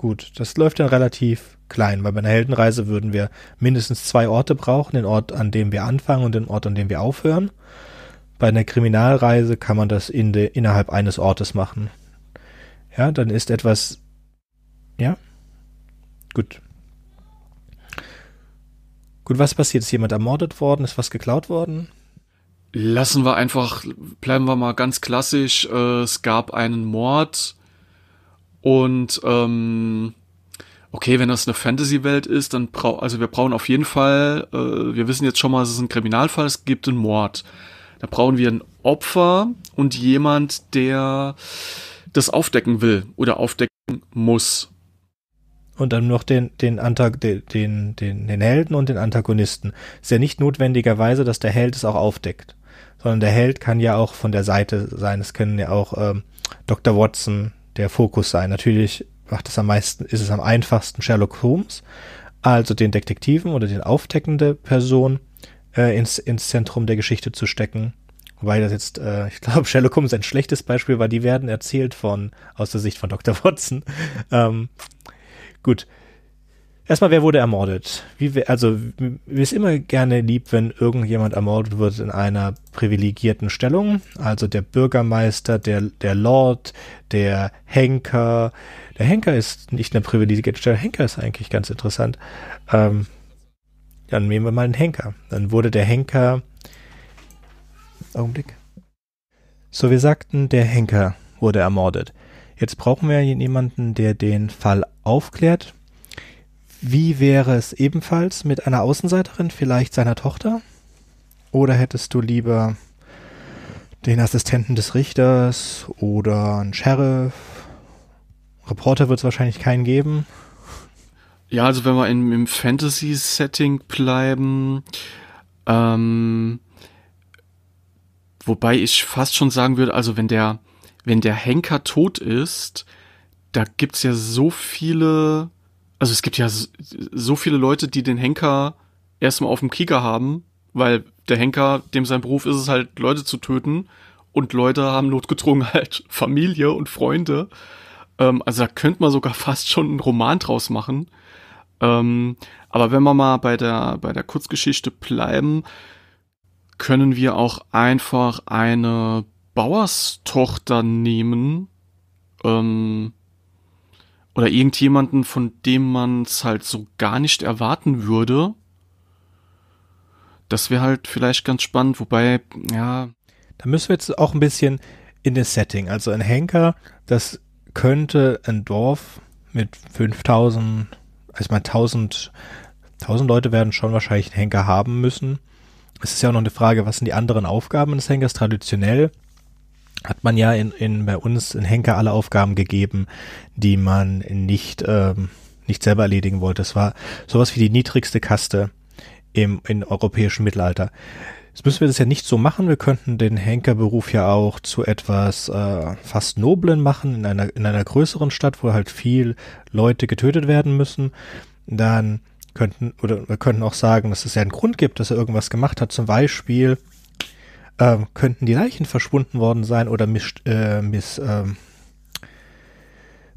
Speaker 1: Gut, das läuft dann relativ klein, weil bei einer Heldenreise würden wir mindestens zwei Orte brauchen, den Ort, an dem wir anfangen und den Ort, an dem wir aufhören. Bei einer Kriminalreise kann man das in de, innerhalb eines Ortes machen. Ja, dann ist etwas. Ja? Gut. Gut, was passiert? Ist jemand ermordet worden? Ist was geklaut worden?
Speaker 2: Lassen wir einfach, bleiben wir mal ganz klassisch. Äh, es gab einen Mord und ähm, okay, wenn das eine Fantasy-Welt ist, dann brau also wir brauchen auf jeden Fall, äh, wir wissen jetzt schon mal, es ist ein Kriminalfall, es gibt einen Mord. Da brauchen wir ein Opfer und jemand, der das aufdecken will oder aufdecken muss.
Speaker 1: Und dann noch den, den, Antag den, den, den Helden und den Antagonisten. Ist ja nicht notwendigerweise, dass der Held es auch aufdeckt, sondern der Held kann ja auch von der Seite sein. Es können ja auch ähm, Dr. Watson, der Fokus sein. Natürlich macht es am meisten, ist es am einfachsten Sherlock Holmes, also den Detektiven oder den aufdeckende Person äh, ins, ins Zentrum der Geschichte zu stecken. Wobei das jetzt, äh, ich glaube, Sherlock Holmes ein schlechtes Beispiel war, die werden erzählt von, aus der Sicht von Dr. Watson. ähm, gut, Erstmal, wer wurde ermordet? Wie, also, mir ist immer gerne lieb, wenn irgendjemand ermordet wird in einer privilegierten Stellung. Also der Bürgermeister, der, der Lord, der Henker. Der Henker ist nicht eine privilegierte Stellung. Henker ist eigentlich ganz interessant. Ähm, dann nehmen wir mal einen Henker. Dann wurde der Henker. Augenblick. So, wir sagten, der Henker wurde ermordet. Jetzt brauchen wir jemanden, der den Fall aufklärt wie wäre es ebenfalls mit einer Außenseiterin, vielleicht seiner Tochter? Oder hättest du lieber den Assistenten des Richters oder einen Sheriff? Reporter wird es wahrscheinlich keinen geben.
Speaker 2: Ja, also wenn wir in, im Fantasy-Setting bleiben, ähm, wobei ich fast schon sagen würde, also wenn der, wenn der Henker tot ist, da gibt es ja so viele also es gibt ja so viele Leute, die den Henker erstmal auf dem Kieker haben, weil der Henker, dem sein Beruf ist es halt, Leute zu töten. Und Leute haben notgedrungen halt Familie und Freunde. Ähm, also da könnte man sogar fast schon einen Roman draus machen. Ähm, aber wenn wir mal bei der, bei der Kurzgeschichte bleiben, können wir auch einfach eine Bauerstochter nehmen. Ähm, oder irgendjemanden, von dem man es halt so gar nicht erwarten würde. Das wäre halt vielleicht ganz spannend, wobei, ja.
Speaker 1: Da müssen wir jetzt auch ein bisschen in das Setting. Also ein Henker, das könnte ein Dorf mit 5000, also mal 1000, 1000 Leute werden schon wahrscheinlich einen Henker haben müssen. Es ist ja auch noch eine Frage, was sind die anderen Aufgaben des Henkers traditionell? hat man ja in, in bei uns in Henker alle Aufgaben gegeben, die man nicht, ähm, nicht selber erledigen wollte. Es war sowas wie die niedrigste Kaste im, im europäischen Mittelalter. Jetzt müssen wir das ja nicht so machen. Wir könnten den Henkerberuf ja auch zu etwas äh, fast Noblen machen, in einer, in einer größeren Stadt, wo halt viel Leute getötet werden müssen. Dann könnten, oder wir könnten auch sagen, dass es ja einen Grund gibt, dass er irgendwas gemacht hat. Zum Beispiel ähm, könnten die Leichen verschwunden worden sein oder miss, äh, miss, äh,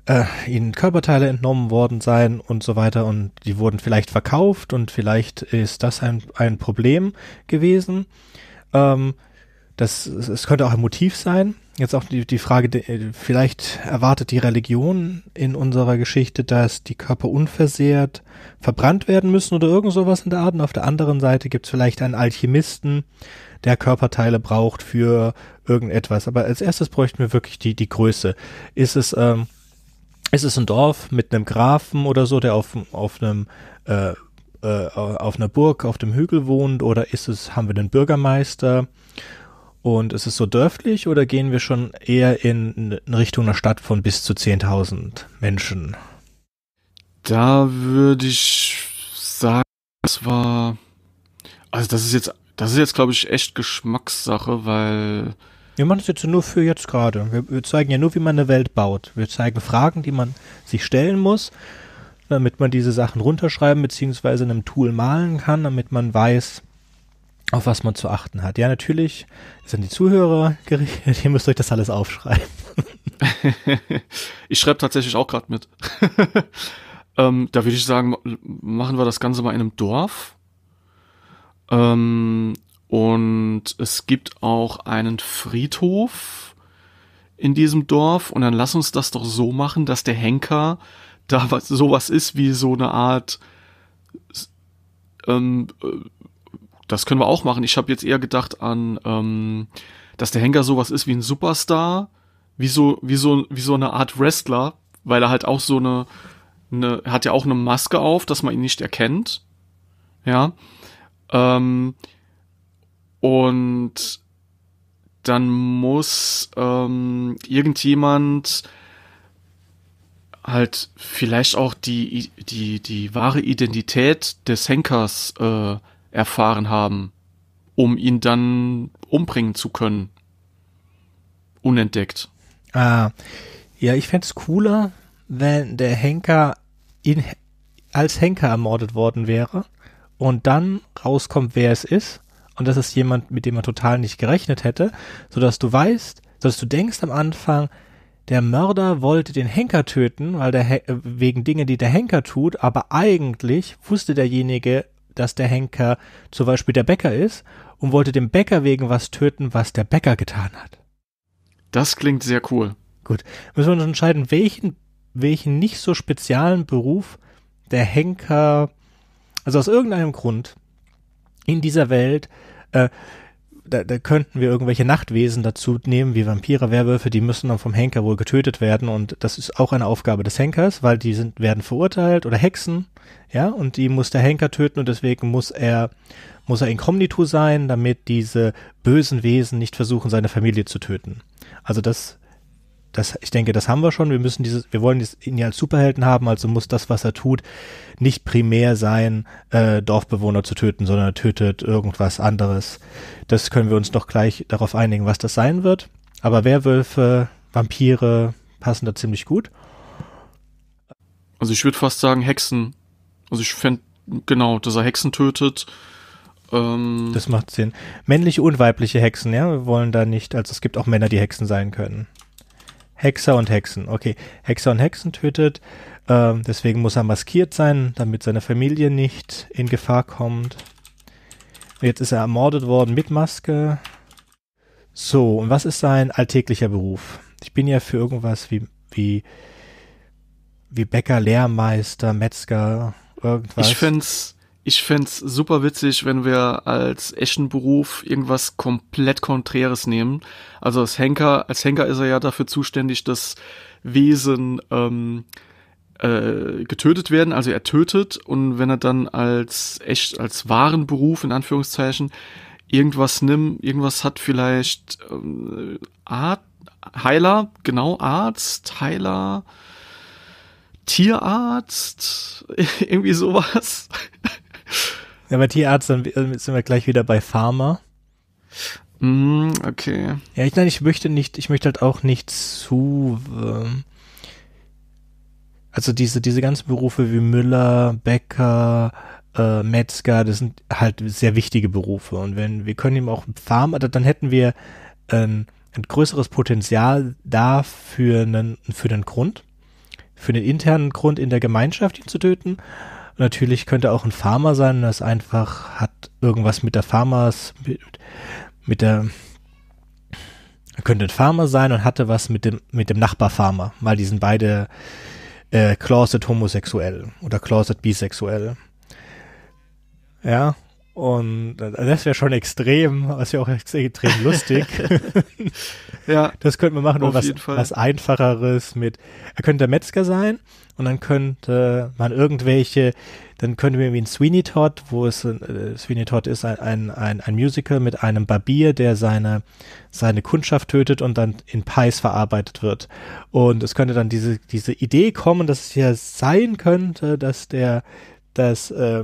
Speaker 1: äh, ihnen Körperteile entnommen worden sein und so weiter und die wurden vielleicht verkauft und vielleicht ist das ein, ein Problem gewesen. Ähm, das, es könnte auch ein Motiv sein. Jetzt auch die, die Frage, die, vielleicht erwartet die Religion in unserer Geschichte, dass die Körper unversehrt verbrannt werden müssen oder irgend sowas in der Art. Und auf der anderen Seite gibt es vielleicht einen Alchemisten, der Körperteile braucht für irgendetwas. Aber als erstes bräuchten wir wirklich die, die Größe. Ist es, ähm, ist es ein Dorf mit einem Grafen oder so, der auf, auf einem äh, äh, auf einer Burg, auf dem Hügel wohnt, oder ist es, haben wir einen Bürgermeister? Und ist es so dörflich oder gehen wir schon eher in, in Richtung einer Stadt von bis zu 10.000 Menschen?
Speaker 2: Da würde ich sagen, das war. Also, das ist jetzt das ist jetzt, glaube ich, echt Geschmackssache, weil.
Speaker 1: Wir machen es jetzt nur für jetzt gerade. Wir, wir, zeigen ja nur, wie man eine Welt baut. Wir zeigen Fragen, die man sich stellen muss, damit man diese Sachen runterschreiben bzw. in einem Tool malen kann, damit man weiß, auf was man zu achten hat. Ja, natürlich sind die Zuhörer gerichtet, ihr müsst euch das alles aufschreiben.
Speaker 2: ich schreibe tatsächlich auch gerade mit. ähm, da würde ich sagen, machen wir das Ganze mal in einem Dorf ähm, und es gibt auch einen Friedhof in diesem Dorf. Und dann lass uns das doch so machen, dass der Henker da was, sowas ist wie so eine Art. Ähm, äh, das können wir auch machen. Ich habe jetzt eher gedacht an, ähm, dass der Henker sowas ist wie ein Superstar, wie so, wie so, wie so eine Art Wrestler, weil er halt auch so eine, eine hat ja auch eine Maske auf, dass man ihn nicht erkennt. Ja. Ähm, und dann muss ähm, irgendjemand halt vielleicht auch die, die, die wahre Identität des Henkers äh, erfahren haben, um ihn dann umbringen zu können. Unentdeckt.
Speaker 1: Ah, ja, ich fände es cooler, wenn der Henker in, als Henker ermordet worden wäre und dann rauskommt, wer es ist. Und das ist jemand, mit dem man total nicht gerechnet hätte, sodass du weißt, sodass du denkst am Anfang, der Mörder wollte den Henker töten, weil der äh, wegen Dinge, die der Henker tut, aber eigentlich wusste derjenige, dass der Henker zum Beispiel der Bäcker ist und wollte dem Bäcker wegen was töten, was der Bäcker getan hat.
Speaker 2: Das klingt sehr cool.
Speaker 1: Gut, müssen wir uns entscheiden, welchen, welchen nicht so speziellen Beruf der Henker also aus irgendeinem Grund in dieser Welt, äh, da, da könnten wir irgendwelche Nachtwesen dazu nehmen, wie Vampire, Werwölfe, die müssen dann vom Henker wohl getötet werden und das ist auch eine Aufgabe des Henkers, weil die sind, werden verurteilt oder Hexen, ja, und die muss der Henker töten und deswegen muss er, muss er inkognito sein, damit diese bösen Wesen nicht versuchen, seine Familie zu töten. Also das das, ich denke, das haben wir schon. Wir müssen dieses, wir wollen ihn ja als Superhelden haben, also muss das, was er tut, nicht primär sein, äh, Dorfbewohner zu töten, sondern er tötet irgendwas anderes. Das können wir uns doch gleich darauf einigen, was das sein wird. Aber Werwölfe, Vampire passen da ziemlich gut.
Speaker 2: Also ich würde fast sagen Hexen. Also ich fände, genau, dass er Hexen tötet ähm, das
Speaker 1: macht Sinn. Männliche und weibliche Hexen, ja. Wir wollen da nicht, also es gibt auch Männer, die Hexen sein können. Hexer und Hexen. Okay, Hexer und Hexen tötet. Äh, deswegen muss er maskiert sein, damit seine Familie nicht in Gefahr kommt. jetzt ist er ermordet worden mit Maske. So, und was ist sein alltäglicher Beruf? Ich bin ja für irgendwas wie, wie, wie Bäcker, Lehrmeister, Metzger, irgendwas. Ich
Speaker 2: find's ich fände super witzig, wenn wir als echten Beruf irgendwas komplett Konträres nehmen. Also als Henker, als Henker ist er ja dafür zuständig, dass Wesen ähm, äh, getötet werden, also er tötet und wenn er dann als echt, als wahren Beruf, in Anführungszeichen, irgendwas nimmt, irgendwas hat vielleicht ähm, Art, Heiler, genau, Arzt, Heiler, Tierarzt,
Speaker 1: irgendwie sowas. Ja, bei Tierarzt dann äh, sind wir gleich wieder bei Pharma. Mm, okay. Ja, ich nein, ich möchte nicht, ich möchte halt auch nicht zu ähm, also diese, diese ganzen Berufe wie Müller, Bäcker, äh, Metzger, das sind halt sehr wichtige Berufe. Und wenn wir können eben auch Pharma, dann hätten wir ein, ähm, ein größeres Potenzial da für einen, für einen Grund, für einen internen Grund in der Gemeinschaft ihn zu töten natürlich könnte auch ein Farmer sein, das einfach hat irgendwas mit der Farmers, mit, mit der, könnte ein Farmer sein und hatte was mit dem, mit dem Nachbarfarmer, weil die sind beide äh, closet homosexuell oder closet bisexuell. Ja, und äh, das wäre schon extrem, das wäre auch extrem lustig. Ja. Das könnten wir machen. Auf was, was einfacheres mit, er könnte Metzger sein und dann könnte man irgendwelche, dann könnte man wie ein Sweeney Todd, wo es, äh, Sweeney Todd ist ein, ein, ein, ein Musical mit einem Barbier, der seine, seine Kundschaft tötet und dann in Pies verarbeitet wird. Und es könnte dann diese, diese Idee kommen, dass es ja sein könnte, dass der, dass, äh,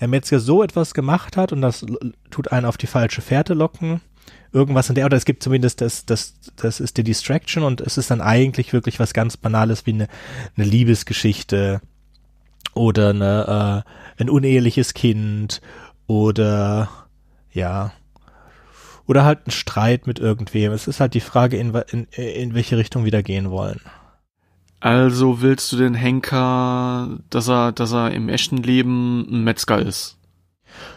Speaker 1: der Metzger so etwas gemacht hat und das tut einen auf die falsche Fährte locken irgendwas in der, oder es gibt zumindest das, das, das ist die Distraction und es ist dann eigentlich wirklich was ganz Banales wie eine, eine Liebesgeschichte oder eine, äh, ein uneheliches Kind oder ja oder halt ein Streit mit irgendwem. Es ist halt die Frage, in, in, in welche Richtung wir da gehen wollen.
Speaker 2: Also willst du den Henker, dass er, dass er im echten Leben ein Metzger ist?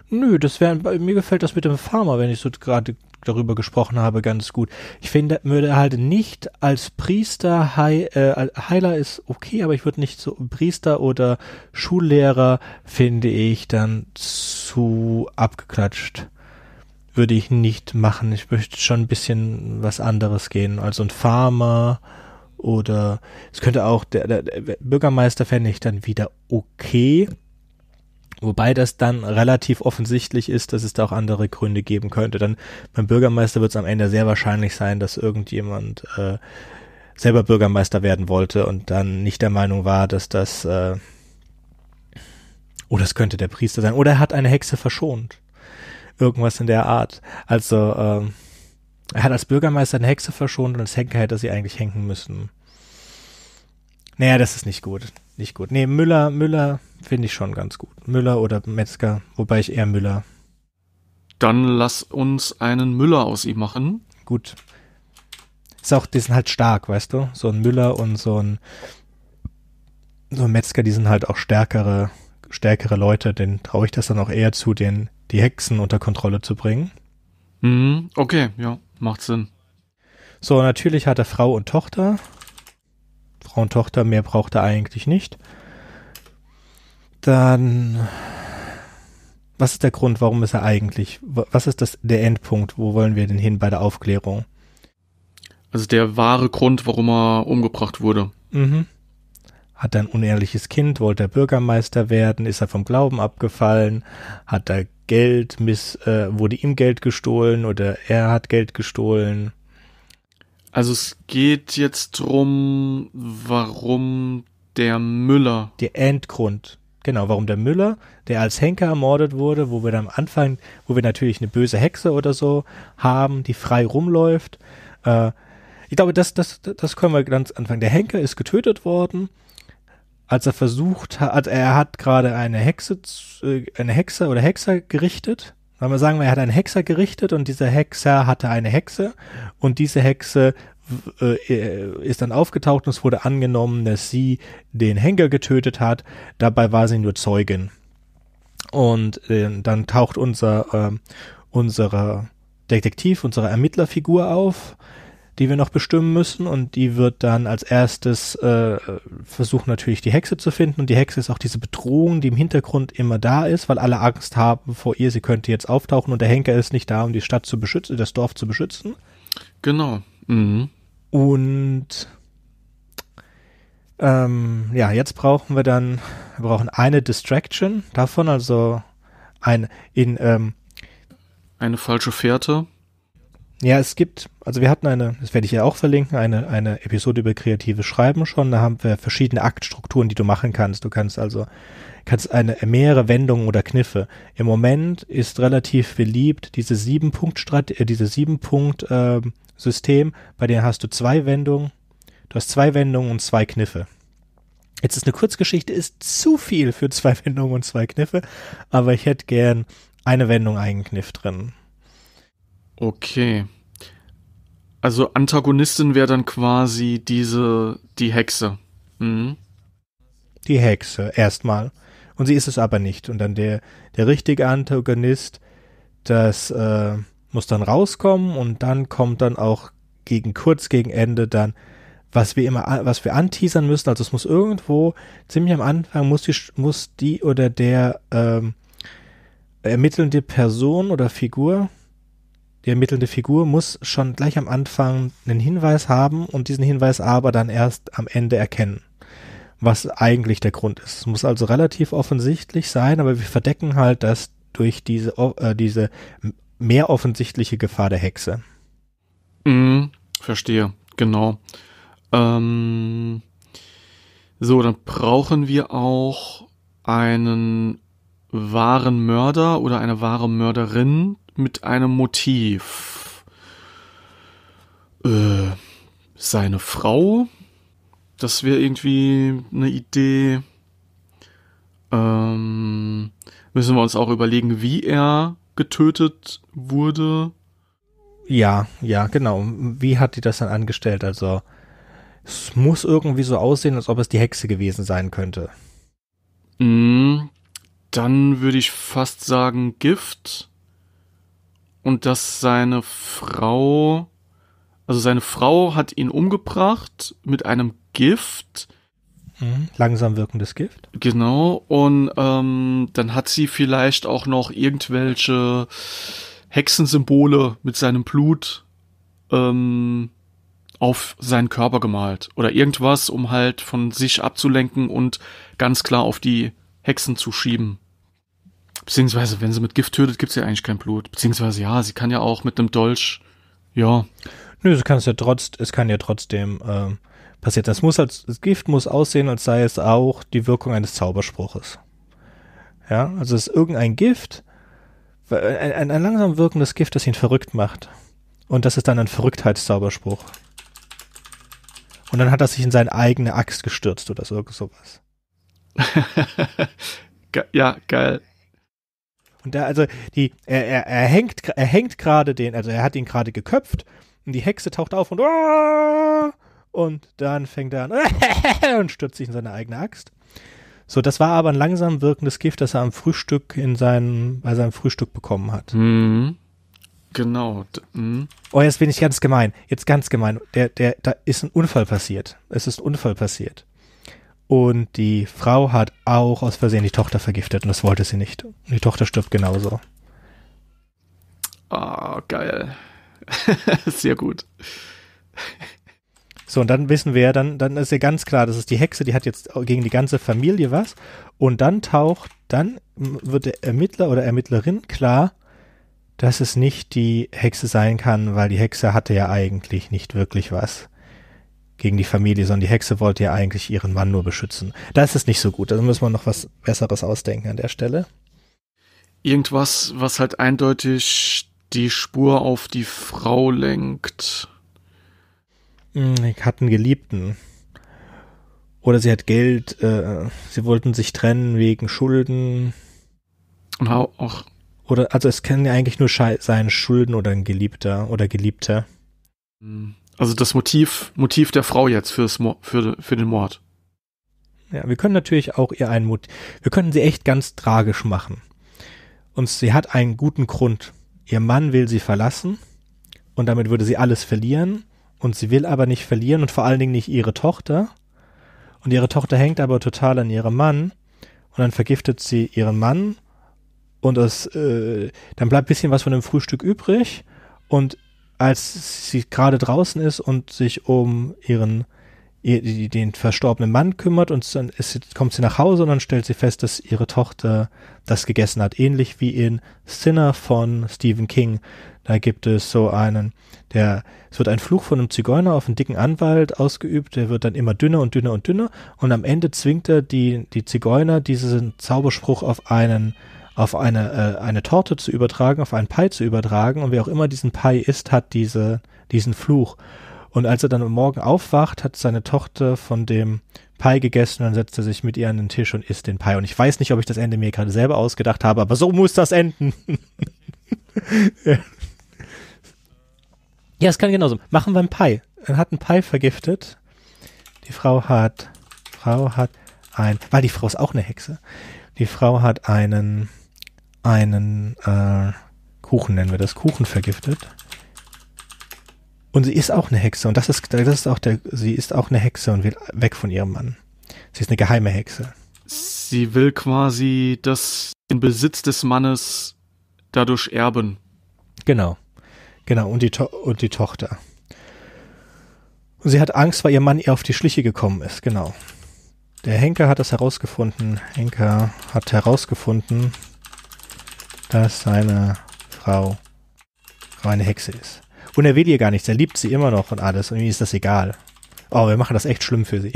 Speaker 1: Nö, das wäre mir gefällt das mit dem Farmer, wenn ich so gerade darüber gesprochen habe, ganz gut. Ich finde, würde halt nicht als Priester, Hei, äh, Heiler ist okay, aber ich würde nicht so Priester oder Schullehrer finde ich dann zu abgeklatscht. Würde ich nicht machen. Ich möchte schon ein bisschen was anderes gehen. Also ein Farmer oder es könnte auch der, der, der Bürgermeister fände ich dann wieder okay. Wobei das dann relativ offensichtlich ist, dass es da auch andere Gründe geben könnte. Dann beim Bürgermeister wird es am Ende sehr wahrscheinlich sein, dass irgendjemand äh, selber Bürgermeister werden wollte und dann nicht der Meinung war, dass das äh, oh, das könnte der Priester sein. Oder er hat eine Hexe verschont. Irgendwas in der Art. Also äh, er hat als Bürgermeister eine Hexe verschont und als Henker hätte sie eigentlich hängen müssen. Naja, das ist nicht gut nicht gut. Nee, Müller, Müller finde ich schon ganz gut. Müller oder Metzger, wobei ich eher Müller. Dann
Speaker 2: lass uns einen Müller aus ihm machen. Gut.
Speaker 1: Ist auch, die sind halt stark, weißt du? So ein Müller und so ein, so ein Metzger, die sind halt auch stärkere, stärkere Leute, denen traue ich das dann auch eher zu, den, die Hexen unter Kontrolle zu bringen. Mhm, okay, ja, macht Sinn. So, natürlich hat er Frau und Tochter. Frau und Tochter, mehr braucht er eigentlich nicht. Dann, was ist der Grund, warum ist er eigentlich, was ist das, der Endpunkt, wo wollen wir denn hin bei der Aufklärung?
Speaker 2: Also der wahre Grund, warum er umgebracht wurde.
Speaker 1: Mhm. Hat er ein unehrliches Kind, wollte er Bürgermeister werden, ist er vom Glauben abgefallen, hat er Geld miss, äh, wurde ihm Geld gestohlen oder er hat Geld gestohlen. Also es
Speaker 2: geht jetzt drum, warum der Müller.
Speaker 1: Der Endgrund. Genau, warum der Müller, der als Henker ermordet wurde, wo wir dann am Anfang, wo wir natürlich eine böse Hexe oder so haben, die frei rumläuft. Äh, ich glaube, das, das, das können wir ganz anfangen. Der Henker ist getötet worden, als er versucht hat, er hat gerade eine Hexe, äh, eine Hexe oder Hexer gerichtet wenn wir sagen, er hat einen Hexer gerichtet und dieser Hexer hatte eine Hexe und diese Hexe äh, äh, ist dann aufgetaucht und es wurde angenommen, dass sie den Henker getötet hat. Dabei war sie nur Zeugin. Und äh, dann taucht unser, äh, unsere Detektiv, unsere Ermittlerfigur auf, die wir noch bestimmen müssen und die wird dann als erstes äh, versuchen natürlich die Hexe zu finden und die Hexe ist auch diese Bedrohung, die im Hintergrund immer da ist, weil alle Angst haben vor ihr, sie könnte jetzt auftauchen und der Henker ist nicht da, um die Stadt zu beschützen, das Dorf zu beschützen.
Speaker 2: Genau. Mhm.
Speaker 1: Und ähm, ja, jetzt brauchen wir dann, wir brauchen eine Distraction davon, also ein in ähm,
Speaker 2: eine falsche Fährte.
Speaker 1: Ja, es gibt, also wir hatten eine, das werde ich ja auch verlinken, eine, eine Episode über kreatives Schreiben schon. Da haben wir verschiedene Aktstrukturen, die du machen kannst. Du kannst also, kannst eine, mehrere Wendungen oder Kniffe. Im Moment ist relativ beliebt diese sieben Punkt, äh, diese sieben Punkt, äh, System, bei denen hast du zwei Wendungen, du hast zwei Wendungen und zwei Kniffe. Jetzt ist eine Kurzgeschichte, ist zu viel für zwei Wendungen und zwei Kniffe, aber ich hätte gern eine Wendung, einen Kniff drin.
Speaker 2: Okay. Also Antagonistin wäre dann quasi diese, die Hexe. Mhm.
Speaker 1: Die Hexe, erstmal. Und sie ist es aber nicht. Und dann der, der richtige Antagonist, das äh, muss dann rauskommen und dann kommt dann auch gegen kurz gegen Ende dann, was wir immer, was wir anteasern müssen. Also es muss irgendwo, ziemlich am Anfang muss die, muss die oder der ähm, ermittelnde Person oder Figur, die ermittelnde Figur muss schon gleich am Anfang einen Hinweis haben und diesen Hinweis aber dann erst am Ende erkennen, was eigentlich der Grund ist. Es muss also relativ offensichtlich sein, aber wir verdecken halt das durch diese, äh, diese mehr offensichtliche Gefahr der Hexe.
Speaker 2: Mhm, verstehe, genau. Ähm, so, dann brauchen wir auch einen wahren Mörder oder eine wahre Mörderin mit einem Motiv. Äh, seine Frau, das wäre irgendwie eine Idee. Ähm, müssen wir uns auch überlegen, wie er getötet wurde.
Speaker 1: Ja, ja, genau. Wie hat die das dann angestellt? Also, es muss irgendwie so aussehen, als ob es die Hexe gewesen sein könnte.
Speaker 2: Mm, dann würde ich fast sagen Gift. Und dass seine Frau, also seine Frau hat ihn umgebracht mit einem Gift.
Speaker 1: Mhm. Langsam wirkendes Gift.
Speaker 2: Genau. Und ähm, dann hat sie vielleicht auch noch irgendwelche Hexensymbole mit seinem Blut ähm, auf seinen Körper gemalt. Oder irgendwas, um halt von sich abzulenken und ganz klar auf die Hexen zu schieben. Beziehungsweise, wenn sie mit Gift tötet, gibt gibt's ja eigentlich kein Blut. Beziehungsweise, ja, sie kann ja auch mit einem Dolch, ja.
Speaker 1: Nö, es kann ja trotz, es kann ja trotzdem ähm, passiert. Das muss als das Gift muss aussehen, als sei es auch die Wirkung eines Zauberspruches. Ja, also es ist irgendein Gift, ein, ein, ein langsam wirkendes Gift, das ihn verrückt macht. Und das ist dann ein Verrücktheitszauberspruch. Und dann hat er sich in seine eigene Axt gestürzt oder so, sowas. ja, geil. Und da, also, die, er, er, er hängt, er hängt gerade den, also er hat ihn gerade geköpft und die Hexe taucht auf und, und dann fängt er an und stürzt sich in seine eigene Axt. So, das war aber ein langsam wirkendes Gift, das er am Frühstück in seinem, bei seinem Frühstück bekommen hat. Mhm.
Speaker 2: Genau. Mhm.
Speaker 1: Oh, jetzt bin ich ganz gemein. Jetzt ganz gemein. Der, der, da ist ein Unfall passiert. Es ist ein Unfall passiert. Und die Frau hat auch aus Versehen die Tochter vergiftet und das wollte sie nicht. Und die Tochter stirbt genauso. Ah, oh, geil. Sehr gut. So, und dann wissen wir ja, dann, dann ist ja ganz klar, das ist die Hexe, die hat jetzt gegen die ganze Familie was. Und dann taucht, dann wird der Ermittler oder Ermittlerin klar, dass es nicht die Hexe sein kann, weil die Hexe hatte ja eigentlich nicht wirklich was gegen die Familie, sondern die Hexe wollte ja eigentlich ihren Mann nur beschützen. Da ist es nicht so gut. Da müssen wir noch was Besseres ausdenken an der Stelle.
Speaker 2: Irgendwas, was halt eindeutig die Spur auf die Frau lenkt.
Speaker 1: Hm, hat einen Geliebten. Oder sie hat Geld, äh, sie wollten sich trennen wegen Schulden. Na, auch. Oder, also es kann ja eigentlich nur sein Schulden oder ein Geliebter oder Geliebter. Hm. Also das Motiv, Motiv der
Speaker 2: Frau jetzt fürs, für, für den Mord.
Speaker 1: Ja, wir können natürlich auch ihr einen Mut. Wir können sie echt ganz tragisch machen. Und sie hat einen guten Grund. Ihr Mann will sie verlassen und damit würde sie alles verlieren. Und sie will aber nicht verlieren und vor allen Dingen nicht ihre Tochter. Und ihre Tochter hängt aber total an ihrem Mann. Und dann vergiftet sie ihren Mann. Und das, äh, dann bleibt bisschen was von dem Frühstück übrig. Und als sie gerade draußen ist und sich um ihren den verstorbenen Mann kümmert und dann ist, kommt sie nach Hause und dann stellt sie fest, dass ihre Tochter das gegessen hat. Ähnlich wie in Sinner von Stephen King. Da gibt es so einen, der, es wird ein Fluch von einem Zigeuner auf einen dicken Anwalt ausgeübt, der wird dann immer dünner und dünner und dünner und am Ende zwingt er die, die Zigeuner diesen Zauberspruch auf einen auf eine, äh, eine Torte zu übertragen, auf einen Pie zu übertragen. Und wer auch immer diesen Pie isst, hat diese, diesen Fluch. Und als er dann am Morgen aufwacht, hat seine Tochter von dem Pie gegessen und dann setzt er sich mit ihr an den Tisch und isst den Pie. Und ich weiß nicht, ob ich das Ende mir gerade selber ausgedacht habe, aber so muss das enden. ja. ja, es kann genauso. Machen wir einen Pie. Er hat einen Pie vergiftet. Die Frau hat, Frau hat ein, weil die Frau ist auch eine Hexe. Die Frau hat einen einen äh, Kuchen, nennen wir das, Kuchen vergiftet. Und sie ist auch eine Hexe und das ist, das ist auch der, sie ist auch eine Hexe und will weg von ihrem Mann. Sie ist eine geheime Hexe.
Speaker 2: Sie will quasi das, den Besitz des Mannes dadurch erben.
Speaker 1: Genau. Genau, und die, to und die Tochter. Und sie hat Angst, weil ihr Mann ihr auf die Schliche gekommen ist, genau. Der Henker hat das herausgefunden. Henker hat herausgefunden, dass seine Frau eine Hexe ist. Und er will ihr gar nichts, er liebt sie immer noch und alles. Und ihm ist das egal. Oh, wir machen das echt schlimm für sie.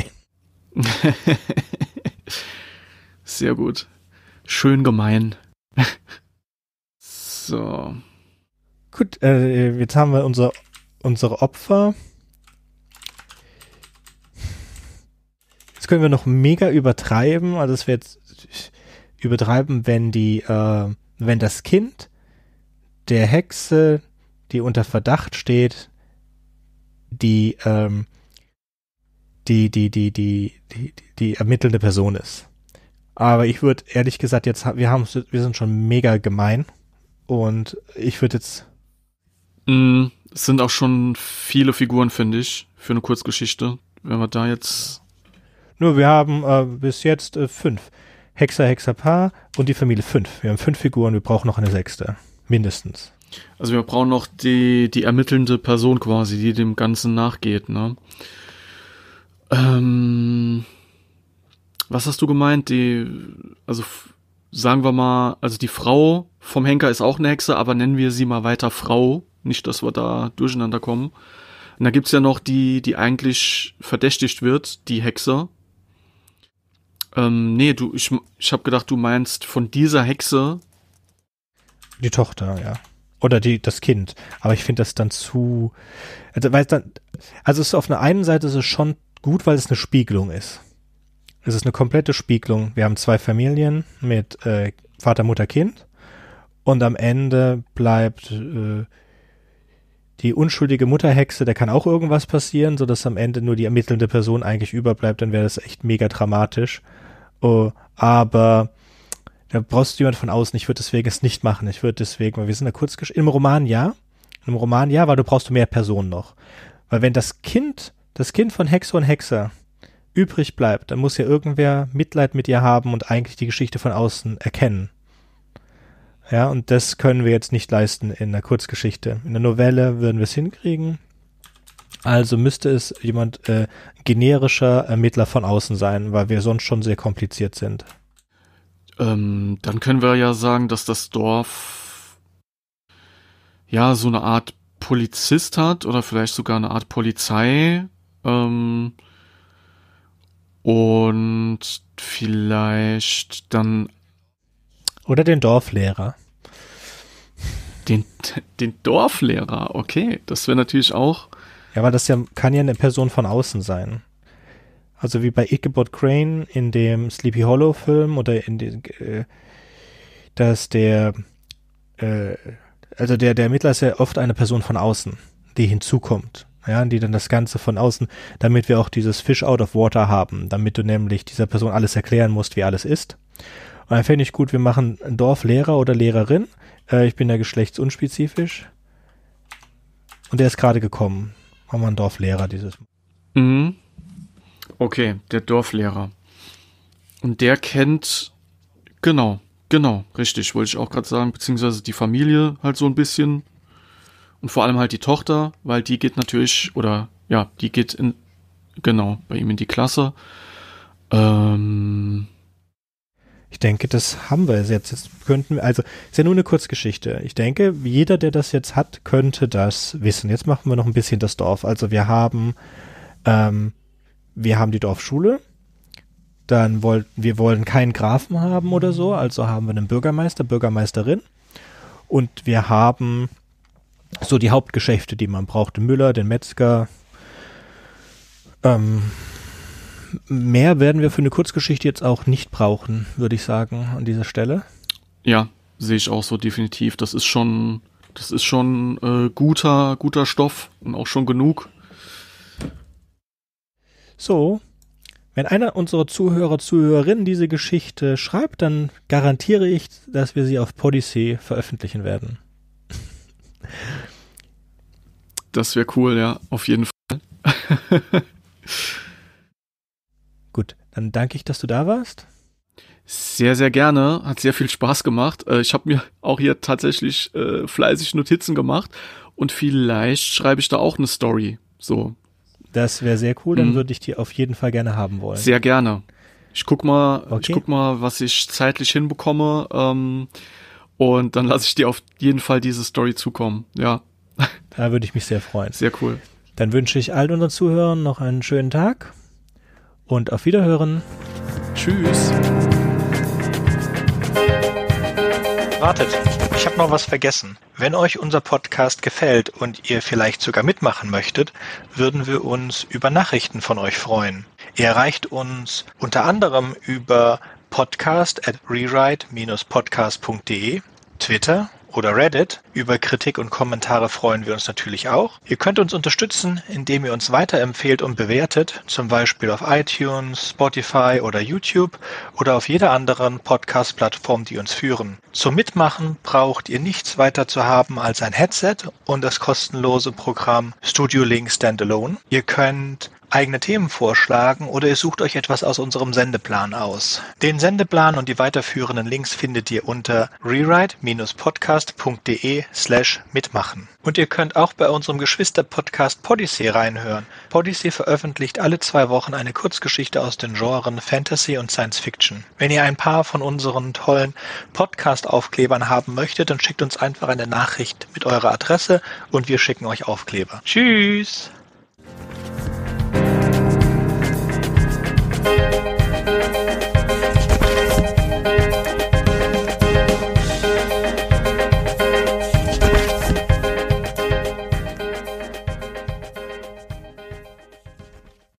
Speaker 1: Sehr gut. Schön gemein. so. Gut, äh, jetzt haben wir unser, unsere Opfer. Jetzt können wir noch mega übertreiben. Also es wird übertreiben, wenn die äh, wenn das Kind der Hexe, die unter Verdacht steht, die, ähm, die, die, die, die, die, die ermittelnde Person ist. Aber ich würde ehrlich gesagt jetzt, wir haben, wir sind schon mega gemein und ich würde jetzt.
Speaker 2: Mm, es sind auch schon viele Figuren, finde ich, für eine Kurzgeschichte. Wenn wir da jetzt.
Speaker 1: Nur wir haben äh, bis jetzt äh, fünf. Hexer, Hexer, Paar und die Familie 5. Wir haben fünf Figuren, wir brauchen noch eine sechste. Mindestens.
Speaker 2: Also wir brauchen noch die, die ermittelnde Person quasi, die dem Ganzen nachgeht, ne? Ähm, was hast du gemeint? Die, also sagen wir mal, also die Frau vom Henker ist auch eine Hexe, aber nennen wir sie mal weiter Frau, nicht, dass wir da durcheinander kommen. Und da gibt's ja noch die, die eigentlich verdächtigt wird, die Hexe, ähm, nee, du, ich, ich habe gedacht, du meinst von dieser Hexe.
Speaker 1: Die Tochter, ja. Oder die, das Kind. Aber ich finde das dann zu. Also, weil dann, also es ist auf der einen Seite ist es schon gut, weil es eine Spiegelung ist. Es ist eine komplette Spiegelung. Wir haben zwei Familien mit äh, Vater, Mutter, Kind. Und am Ende bleibt äh, die unschuldige Mutterhexe, der kann auch irgendwas passieren, sodass am Ende nur die ermittelnde Person eigentlich überbleibt, dann wäre das echt mega dramatisch. Oh, aber da brauchst du jemanden von außen. Ich würde deswegen es nicht machen. Ich würde deswegen, weil wir sind da kurz im Roman ja, im Roman ja, weil du brauchst mehr Personen noch. Weil wenn das Kind, das Kind von Hexer und Hexer übrig bleibt, dann muss ja irgendwer Mitleid mit ihr haben und eigentlich die Geschichte von außen erkennen. Ja, und das können wir jetzt nicht leisten in der Kurzgeschichte. In der Novelle würden wir es hinkriegen, also müsste es jemand äh, generischer Ermittler äh, von außen sein, weil wir sonst schon sehr kompliziert sind. Ähm, dann
Speaker 2: können wir ja sagen, dass das Dorf ja so eine Art Polizist hat oder vielleicht sogar eine Art Polizei. Ähm, und vielleicht
Speaker 1: dann. Oder den Dorflehrer.
Speaker 2: Den, den Dorflehrer, okay. Das wäre natürlich auch
Speaker 1: ja, weil das ja, kann ja eine Person von außen sein. Also wie bei Ichabod Crane in dem Sleepy Hollow Film oder in dem, äh, dass der, äh, also der, der Ermittler ist ja oft eine Person von außen, die hinzukommt. Ja, die dann das Ganze von außen, damit wir auch dieses Fish out of water haben, damit du nämlich dieser Person alles erklären musst, wie alles ist. Und dann fände ich gut, wir machen Dorflehrer oder Lehrerin. Äh, ich bin ja geschlechtsunspezifisch. Und der ist gerade gekommen haben wir einen Dorflehrer dieses
Speaker 2: Mal. Mhm. Okay, der Dorflehrer. Und der kennt, genau, genau, richtig, wollte ich auch gerade sagen, beziehungsweise die Familie halt so ein bisschen. Und vor allem halt die Tochter, weil die geht natürlich, oder ja, die geht in,
Speaker 1: genau, bei ihm in die Klasse. Ähm, ich denke, das haben wir jetzt. Jetzt könnten wir, also, ist ja nur eine Kurzgeschichte. Ich denke, jeder, der das jetzt hat, könnte das wissen. Jetzt machen wir noch ein bisschen das Dorf. Also, wir haben, ähm, wir haben die Dorfschule. Dann wollten, wir wollen keinen Grafen haben oder so. Also haben wir einen Bürgermeister, Bürgermeisterin. Und wir haben so die Hauptgeschäfte, die man braucht. Den Müller, den Metzger, ähm, mehr werden wir für eine Kurzgeschichte jetzt auch nicht brauchen, würde ich sagen, an dieser Stelle.
Speaker 2: Ja, sehe ich auch so definitiv. Das ist schon, das ist schon äh, guter, guter Stoff und auch schon genug.
Speaker 1: So, wenn einer unserer Zuhörer, Zuhörerinnen diese Geschichte schreibt, dann garantiere ich, dass wir sie auf Podyssey veröffentlichen werden.
Speaker 2: Das wäre cool, ja, auf jeden Fall.
Speaker 1: Dann danke ich, dass du da warst.
Speaker 2: Sehr, sehr gerne. Hat sehr viel Spaß gemacht. Äh, ich habe mir auch hier tatsächlich äh, fleißig Notizen gemacht und vielleicht schreibe ich da auch eine Story. So.
Speaker 1: Das wäre sehr cool, dann mhm. würde ich die auf jeden Fall gerne haben wollen. Sehr gerne. Ich guck mal, okay. ich guck mal,
Speaker 2: was ich zeitlich hinbekomme. Ähm, und dann lasse ich dir auf jeden Fall diese Story zukommen. Ja.
Speaker 1: Da würde ich mich sehr freuen. Sehr cool. Dann wünsche ich all unseren Zuhörern noch einen schönen Tag und auf Wiederhören. Tschüss. Wartet, ich habe noch was vergessen. Wenn euch unser Podcast gefällt und ihr vielleicht sogar mitmachen möchtet, würden wir uns über Nachrichten von euch freuen. Ihr erreicht uns unter anderem über podcast at rewrite-podcast.de, Twitter oder Reddit. Über Kritik und Kommentare freuen wir uns natürlich auch. Ihr könnt uns unterstützen, indem ihr uns weiterempfehlt und bewertet, zum Beispiel auf iTunes, Spotify oder YouTube oder auf jeder anderen Podcast-Plattform, die uns führen. Zum Mitmachen braucht ihr nichts weiter zu haben als ein Headset und das kostenlose Programm Studio Link Standalone. Ihr könnt eigene Themen vorschlagen oder ihr sucht euch etwas aus unserem Sendeplan aus. Den Sendeplan und die weiterführenden Links findet ihr unter rewrite-podcast.de slash mitmachen. Und ihr könnt auch bei unserem Geschwister-Podcast Podyssey reinhören. Podyssey veröffentlicht alle zwei Wochen eine Kurzgeschichte aus den Genren Fantasy und Science Fiction. Wenn ihr ein paar von unseren tollen Podcast-Aufklebern haben möchtet, dann schickt uns einfach eine Nachricht mit eurer Adresse und wir schicken euch Aufkleber. Tschüss! you